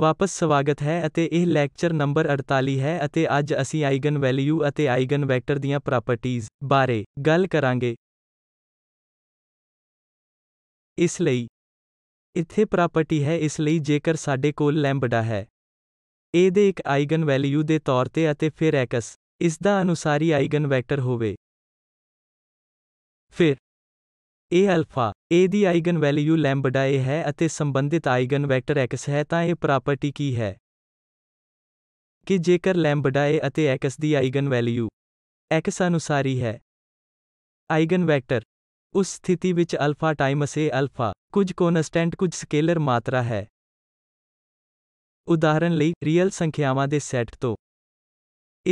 ਵਾਪਸ ਸਵਾਗਤ ਹੈ ਅਤੇ ਇਹ ਲੈਕਚਰ ਨੰਬਰ 48 ਹੈ ਅਤੇ ਅੱਜ ਅਸੀਂ ਆਈਗਨ ਵੈਲਿਊ ਅਤੇ ਆਈਗਨ ਵੈਕਟਰ ਦੀਆਂ ਪ੍ਰਾਪਰਟੀਆਂ ਬਾਰੇ ਗੱਲ ਕਰਾਂਗੇ ਇਸ ਲਈ ਇੱਥੇ ਪ੍ਰਾਪਰਟੀ ਹੈ ਇਸ ਲਈ ਜੇਕਰ ਸਾਡੇ ਕੋਲ ਲੈਂਬਡਾ ਹੈ A ਦੇ ਇੱਕ ਆਈਗਨ ਵੈਲਿਊ ਦੇ ਤੌਰ ਤੇ ਅਤੇ ਫਿਰ ਐਕਸ ਇਸ ਦਾ ਅਨੁਸਾਰੀ ਆਈਗਨ ਵੈਕਟਰ ਹੋਵੇ ਫਿਰ A ਅਲਫਾ A ਦੀ ਆਈਗਨ ਵੈਲਿਊ ਲੈਂਬਡਾ A ਹੈ ਅਤੇ ਸੰਬੰਧਿਤ ਆਈਗਨ ਵੈਕਟਰ x ਹੈ ਤਾਂ ਇਹ ਪ੍ਰਾਪਰਟੀ ਕੀ ਹੈ ਕਿ ਜੇਕਰ ਲੈਂਬਡਾ A ਅਤੇ x ਦੀ ਆਈਗਨ ਵੈਲਿਊ x ਅਨੁਸਾਰੀ ਹੈ ਆਈਗਨ ਵੈਕਟਰ ਉਸ ਸਥਿਤੀ ਵਿੱਚ ਅਲਫਾ ਟਾਈਮਸ A ਅਲਫਾ ਕੁਝ ਕੋਨਸਟੈਂਟ ਕੁਝ ਸਕੇਲਰ ਮਾਤਰਾ ਹੈ ਉਦਾਹਰਨ ਲਈ ਰੀਅਲ ਸੰਖਿਆਵਾਂ ਦੇ ਸੈੱਟ ਤੋਂ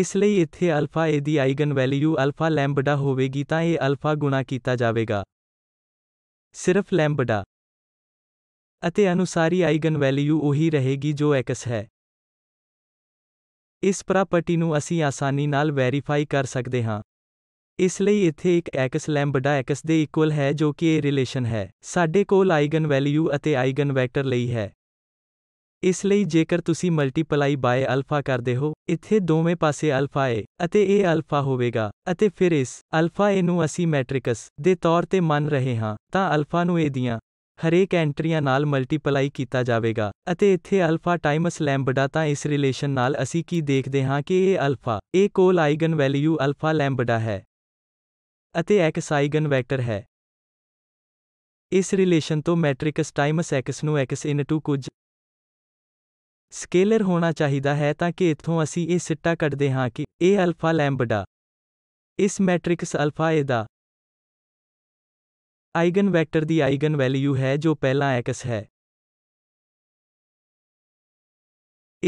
ਇਸ ਲਈ ਇੱਥੇ ਅਲਫਾ A ਦੀ ਆਈਗਨ ਵੈਲਿਊ ਅਲਫਾ ਲੈਂਬਡਾ ਹੋਵੇਗੀ ਤਾਂ ਇਹ ਅਲਫਾ ਗੁਣਾ ਕੀਤਾ ਜਾਵੇਗਾ ਸਿਰਫ ਲੈਂਬਡਾ ਅਤੇ ਅਨੁਸਾਰੀ ਆਈਗਨ ਵੈਲਿਊ ਉਹੀ ਰਹੇਗੀ ਜੋ ਐਕਸ ਹੈ ਇਸ ਪ੍ਰਾਪਰਟੀ ਨੂੰ ਅਸੀਂ ਆਸਾਨੀ ਨਾਲ ਵੈਰੀਫਾਈ ਕਰ ਸਕਦੇ ਹਾਂ ਇਸ ਲਈ ਇੱਥੇ ਇੱਕ ਐਕਸ ਲੈਂਬਡਾ ਐਕਸ ਦੇ ਇਕੁਅਲ ਹੈ ਜੋ ਕਿ ਇਹ ਰਿਲੇਸ਼ਨ ਹੈ ਸਾਡੇ ਕੋਲ ਆਈਗਨ ਵੈਲਿਊ ਅਤੇ ਆਈਗਨ ਵੈਕਟਰ ਲਈ ਹੈ ਇਸ ਲਈ ਜੇਕਰ ਤੁਸੀਂ ਮਲਟੀਪਲਾਈ ਬਾਏ ਅਲਫਾ ਕਰਦੇ ਹੋ ਇੱਥੇ ਦੋਵੇਂ ਪਾਸੇ ਅਲਫਾ ਏ ਅਤੇ ਇਹ ਅਲਫਾ ਹੋਵੇਗਾ ਅਤੇ ਫਿਰ ਇਸ ਅਲਫਾ ਏ ਨੂੰ ਅਸੀਂ ਮੈਟ੍ਰਿਕਸ ਦੇ ਤੌਰ ਤੇ ਮੰਨ ਰਹੇ ਹਾਂ ਤਾਂ ਅਲਫਾ ਨੂੰ ਏ ਦੀਆਂ ਹਰੇਕ ਐਂਟਰੀਆਂ ਨਾਲ ਮਲਟੀਪਲਾਈ ਕੀਤਾ ਜਾਵੇਗਾ ਅਤੇ ਇੱਥੇ ਅਲਫਾ ਟਾਈਮਸ ਲੈਂਬਡਾ ਤਾਂ ਇਸ ਰਿਲੇਸ਼ਨ ਨਾਲ ਅਸੀਂ ਕੀ ਦੇਖਦੇ ਹਾਂ ਕਿ ਇਹ ਅਲਫਾ ਇਹ ਕੋਲ ਆਈਗਨ ਵੈਲਿਊ ਅਲਫਾ ਲੈਂਬਡਾ ਹੈ ਅਤੇ ਐਕਸ ਆਈਗਨ ਵੈਕਟਰ ਹੈ ਇਸ ਰਿਲੇਸ਼ਨ ਤੋਂ ਮੈਟ੍ਰਿਕਸ ਟਾਈਮਸ ਐਕਸ ਨੂੰ x ਇਨਟੂ ਕੁਝ ਸਕੇਲਰ ਹੋਣਾ ਚਾਹੀਦਾ ਹੈ ਤਾਂ ਕਿ ਇੱਥੋਂ ਅਸੀਂ ਇਹ ਸਿੱਟਾ ਕੱਢਦੇ ਹਾਂ ਕਿ ਇਹ ਅਲਫਾ ਲੈਂਬਡਾ ਇਸ ਮੈਟ੍ਰਿਕਸ ਅਲਫਾ ਏ ਦਾ ਆਈਗਨ ਵੈਕਟਰ ਦੀ ਆਈਗਨ ਵੈਲਿਊ ਹੈ ਜੋ ਪਹਿਲਾ ਐਕਸ ਹੈ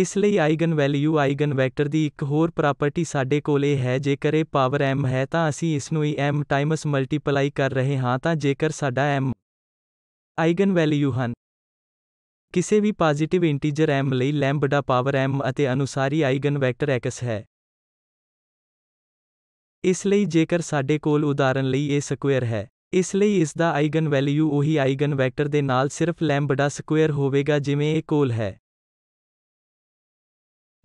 ਇਸ ਲਈ ਆਈਗਨ ਵੈਲਿਊ ਆਈਗਨ ਵੈਕਟਰ ਦੀ ਇੱਕ ਹੋਰ ਪ੍ਰਾਪਰਟੀ ਸਾਡੇ ਕੋਲ ਇਹ ਹੈ ਜੇਕਰ ਇਹ ਪਾਵਰ m ਹੈ ਤਾਂ ਅਸੀਂ ਇਸ ਨੂੰ ਹੀ m ਟਾਈਮਸ ਮਲਟੀਪਲਾਈ ਕਰ ਰਹੇ ਹਾਂ ਤਾਂ ਜੇਕਰ ਸਾਡਾ m ਆਈਗਨ ਵੈਲਿਊ ਹਨ ਕਿਸੇ ਵੀ ਪੋਜ਼ਿਟਿਵ ਇੰਟੀਜਰ m ਲਈ ਲੈਂਬਡਾ ਪਾਵਰ m ਅਤੇ ਅਨੁਸਾਰੀ ਆਈਗਨ ਵੈਕਟਰ x ਹੈ ਇਸ ਲਈ ਜੇਕਰ ਸਾਡੇ ਕੋਲ ਉਦਾਹਰਨ ਲਈ a ਸਕੁਅਰ ਹੈ ਇਸ ਲਈ ਇਸ ਦਾ ਆਈਗਨ ਵੈਲਿਊ ਉਹੀ ਆਈਗਨ ਵੈਕਟਰ ਦੇ ਨਾਲ ਸਿਰਫ ਲੈਂਬਡਾ ਸਕੁਅਰ ਹੋਵੇਗਾ ਜਿਵੇਂ ਇਹ ਕੋਲ ਹੈ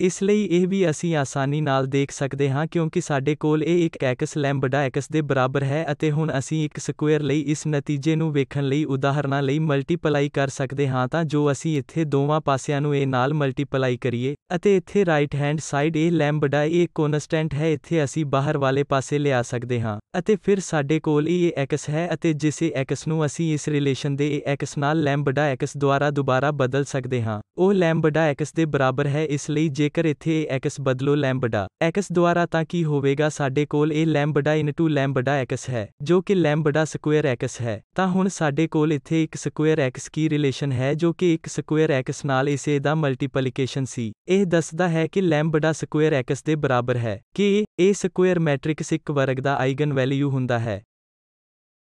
ਇਸ ਲਈ ਇਹ ਵੀ ਅਸੀਂ ਆਸਾਨੀ ਨਾਲ ਦੇਖ ਸਕਦੇ ਹਾਂ ਕਿਉਂਕਿ ਸਾਡੇ ਕੋਲ ਇਹ ਇੱਕ ਐਕਸ ਲੈਂਬਡਾ ਐਕਸ ਦੇ ਬਰਾਬਰ ਹੈ ਅਤੇ ਹੁਣ ਅਸੀਂ ਇੱਕ ਸਕੁਅਰ ਲਈ ਇਸ ਨਤੀਜੇ ਨੂੰ ਵੇਖਣ ਲਈ ਉਦਾਹਰਨਾਂ ਲਈ ਮਲਟੀਪਲਾਈ ਕਰ ਸਕਦੇ ਹਾਂ ਤਾਂ ਜੋ ਅਸੀਂ ਇੱਥੇ ਦੋਵਾਂ ਪਾਸਿਆਂ ਨੂੰ ਇਹ ਨਾਲ ਮਲਟੀਪਲਾਈ ਕਰੀਏ ਅਤੇ ਇੱਥੇ ਰਾਈਟ ਹੈਂਡ ਸਾਈਡ ਇਹ ਲੈਂਬਡਾ ਇਹ ਕਨਸਟੈਂਟ ਹੈ ਇੱਥੇ ਅਸੀਂ ਬਾਹਰ ਵਾਲੇ ਪਾਸੇ ਲਿਆ ਸਕਦੇ ਹਾਂ ਅਤੇ ਫਿਰ ਸਾਡੇ ਕੋਲ ਇਹ ਐਕਸ ਹੈ ਅਤੇ ਜਿਸ ਐਕਸ ਨੂੰ ਅਸੀਂ ਇਸ ਰਿਲੇਸ਼ਨ ਦੇ ਐਕਸ ਨਾਲ ਲੈਂਬਡਾ ਐਕਸ ਦੁਆਰਾ ਦੁਬਾਰਾ ਬਦਲ ਸਕਦੇ ਹਾਂ ਉਹ ਲੈਂਬਡਾ ਐਕਸ ਦੇ ਬਰਾਬਰ ਹੈ ਇਸ ਲਈ ਜੇ ਜੇਕਰ ਇੱਥੇ ਇਹ x ਬਦਲੋ ਲੈਂਬਡਾ x ਦੁਆਰਾ ਤਾਂ ਕੀ ਹੋਵੇਗਾ ਸਾਡੇ ਕੋਲ ਇਹ ਲੈਂਬਡਾ ਇਨਟੂ ਲੈਂਬਡਾ x ਹੈ ਜੋ ਕਿ ਲੈਂਬਡਾ ਸਕੁਅਰ x ਹੈ ਤਾਂ ਹੁਣ ਸਾਡੇ ਕੋਲ ਇੱਥੇ ਇੱਕ ਸਕੁਅਰ x ਕੀ ਰਿਲੇਸ਼ਨ ਹੈ ਜੋ ਕਿ ਇੱਕ ਸਕੁਅਰ x ਨਾਲ ਇਸੇ ਦਾ ਮਲਟੀਪਲੀਕੇਸ਼ਨ ਸੀ ਇਹ ਦੱਸਦਾ ਹੈ ਕਿ ਲੈਂਬਡਾ ਸਕੁਅਰ x ਦੇ ਬਰਾਬਰ ਹੈ ਕਿ ਇਹ ਸਕੁਅਰ ਮੈਟ੍ਰਿਕਸ ਇੱਕ ਵਰਗ ਦਾ ਆਈਗਨ ਵੈਲਿਊ ਹੁੰਦਾ ਹੈ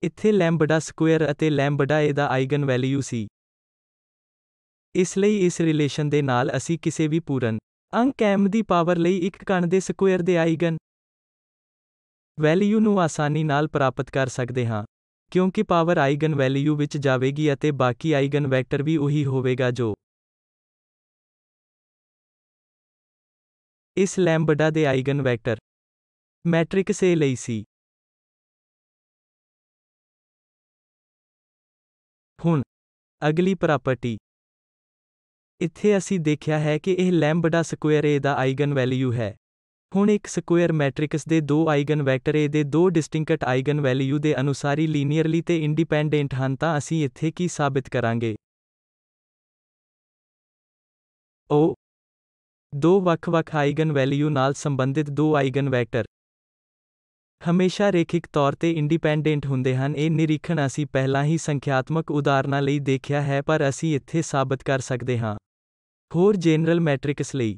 ਇੱਥੇ ਲੈਂਬਡਾ ਸਕੁਅਰ ਅਤੇ ਲੈਂਬਡਾ ਏ ਦਾ ਆਈਗਨ ਵੈਲਿਊ ਸੀ ਇਸ ਲਈ ਇਸ ਰਿਲੇਸ਼ਨ ਦੇ ਨਾਲ ਅਸੀਂ ਕਿਸੇ ਵੀ ਪੂਰਨ ਅੰਕ m ਦੀ ਪਾਵਰ ਲਈ ਇੱਕ ਕਣ ਦੇ ਸਕੁਅਰ ਦੇ ਆਈਗਨ ਵੈਲਿਊ ਨੂੰ ਆਸਾਨੀ ਨਾਲ ਪ੍ਰਾਪਤ ਕਰ ਸਕਦੇ ਹਾਂ ਕਿਉਂਕਿ ਪਾਵਰ ਆਈਗਨ ਵੈਲਿਊ ਵਿੱਚ ਜਾਵੇਗੀ ਅਤੇ ਬਾਕੀ ਆਈਗਨ ਵੈਕਟਰ ਵੀ ਉਹੀ ਹੋਵੇਗਾ ਜੋ ਇਸ ਲੈਂਬਡਾ ਦੇ ਆਈਗਨ ਵੈਕਟਰ ਮੈਟ੍ਰਿਕਸ A ਲਈ ਸੀ ਹੁਣ ਅਗਲੀ ਪ੍ਰਾਪਰਟੀ ਇੱਥੇ ਅਸੀਂ ਦੇਖਿਆ ਹੈ ਕਿ ਇਹ ਲੈਂਬਡਾ ਸਕੁਅਰ A ਦਾ ਆਈਗਨ ਵੈਲਿਊ ਹੈ ਹੁਣ ਇੱਕ ਸਕੁਅਰ ਮੈਟ੍ਰਿਕਸ ਦੇ ਦੋ ਆਈਗਨ ਵੈਕਟਰ A ਦੇ ਦੋ ਡਿਸਟਿੰਕਟ ਆਈਗਨ ਵੈਲਿਊ ਦੇ ਅਨੁਸਾਰੀ ਲੀਨੀਅਰਲੀ ਤੇ ਇੰਡੀਪੈਂਡੈਂਟ ਹਨ ਤਾਂ ਅਸੀਂ ਇੱਥੇ ਕੀ ਸਾਬਿਤ ਕਰਾਂਗੇ O ਦੋ ਵੱਖ-ਵੱਖ ਆਈਗਨ ਵੈਲਿਊ ਨਾਲ ਸੰਬੰਧਿਤ ਦੋ ਆਈਗਨ ਵੈਕਟਰ ਹਮੇਸ਼ਾ ਰੇਖਿਕ ਤੌਰ ਤੇ ਇੰਡੀਪੈਂਡੈਂਟ ਹੁੰਦੇ ਹਨ ਇਹ ਨਿਰੀਖਣ ਅਸੀਂ ਪਹਿਲਾਂ ਹੀ ਸੰਖਿਆਤਮਕ ਉਦਾਹਰਨਾਂ ਲਈ ਦੇਖਿਆ ਹੈ ਪਰ ਅਸੀਂ ਇੱਥੇ ਸਾਬਤ ਕਰ ਸਕਦੇ ਹਾਂ ਹੋਰ ਜਨਰਲ ਮੈਟ੍ਰਿਕਸ ਲਈ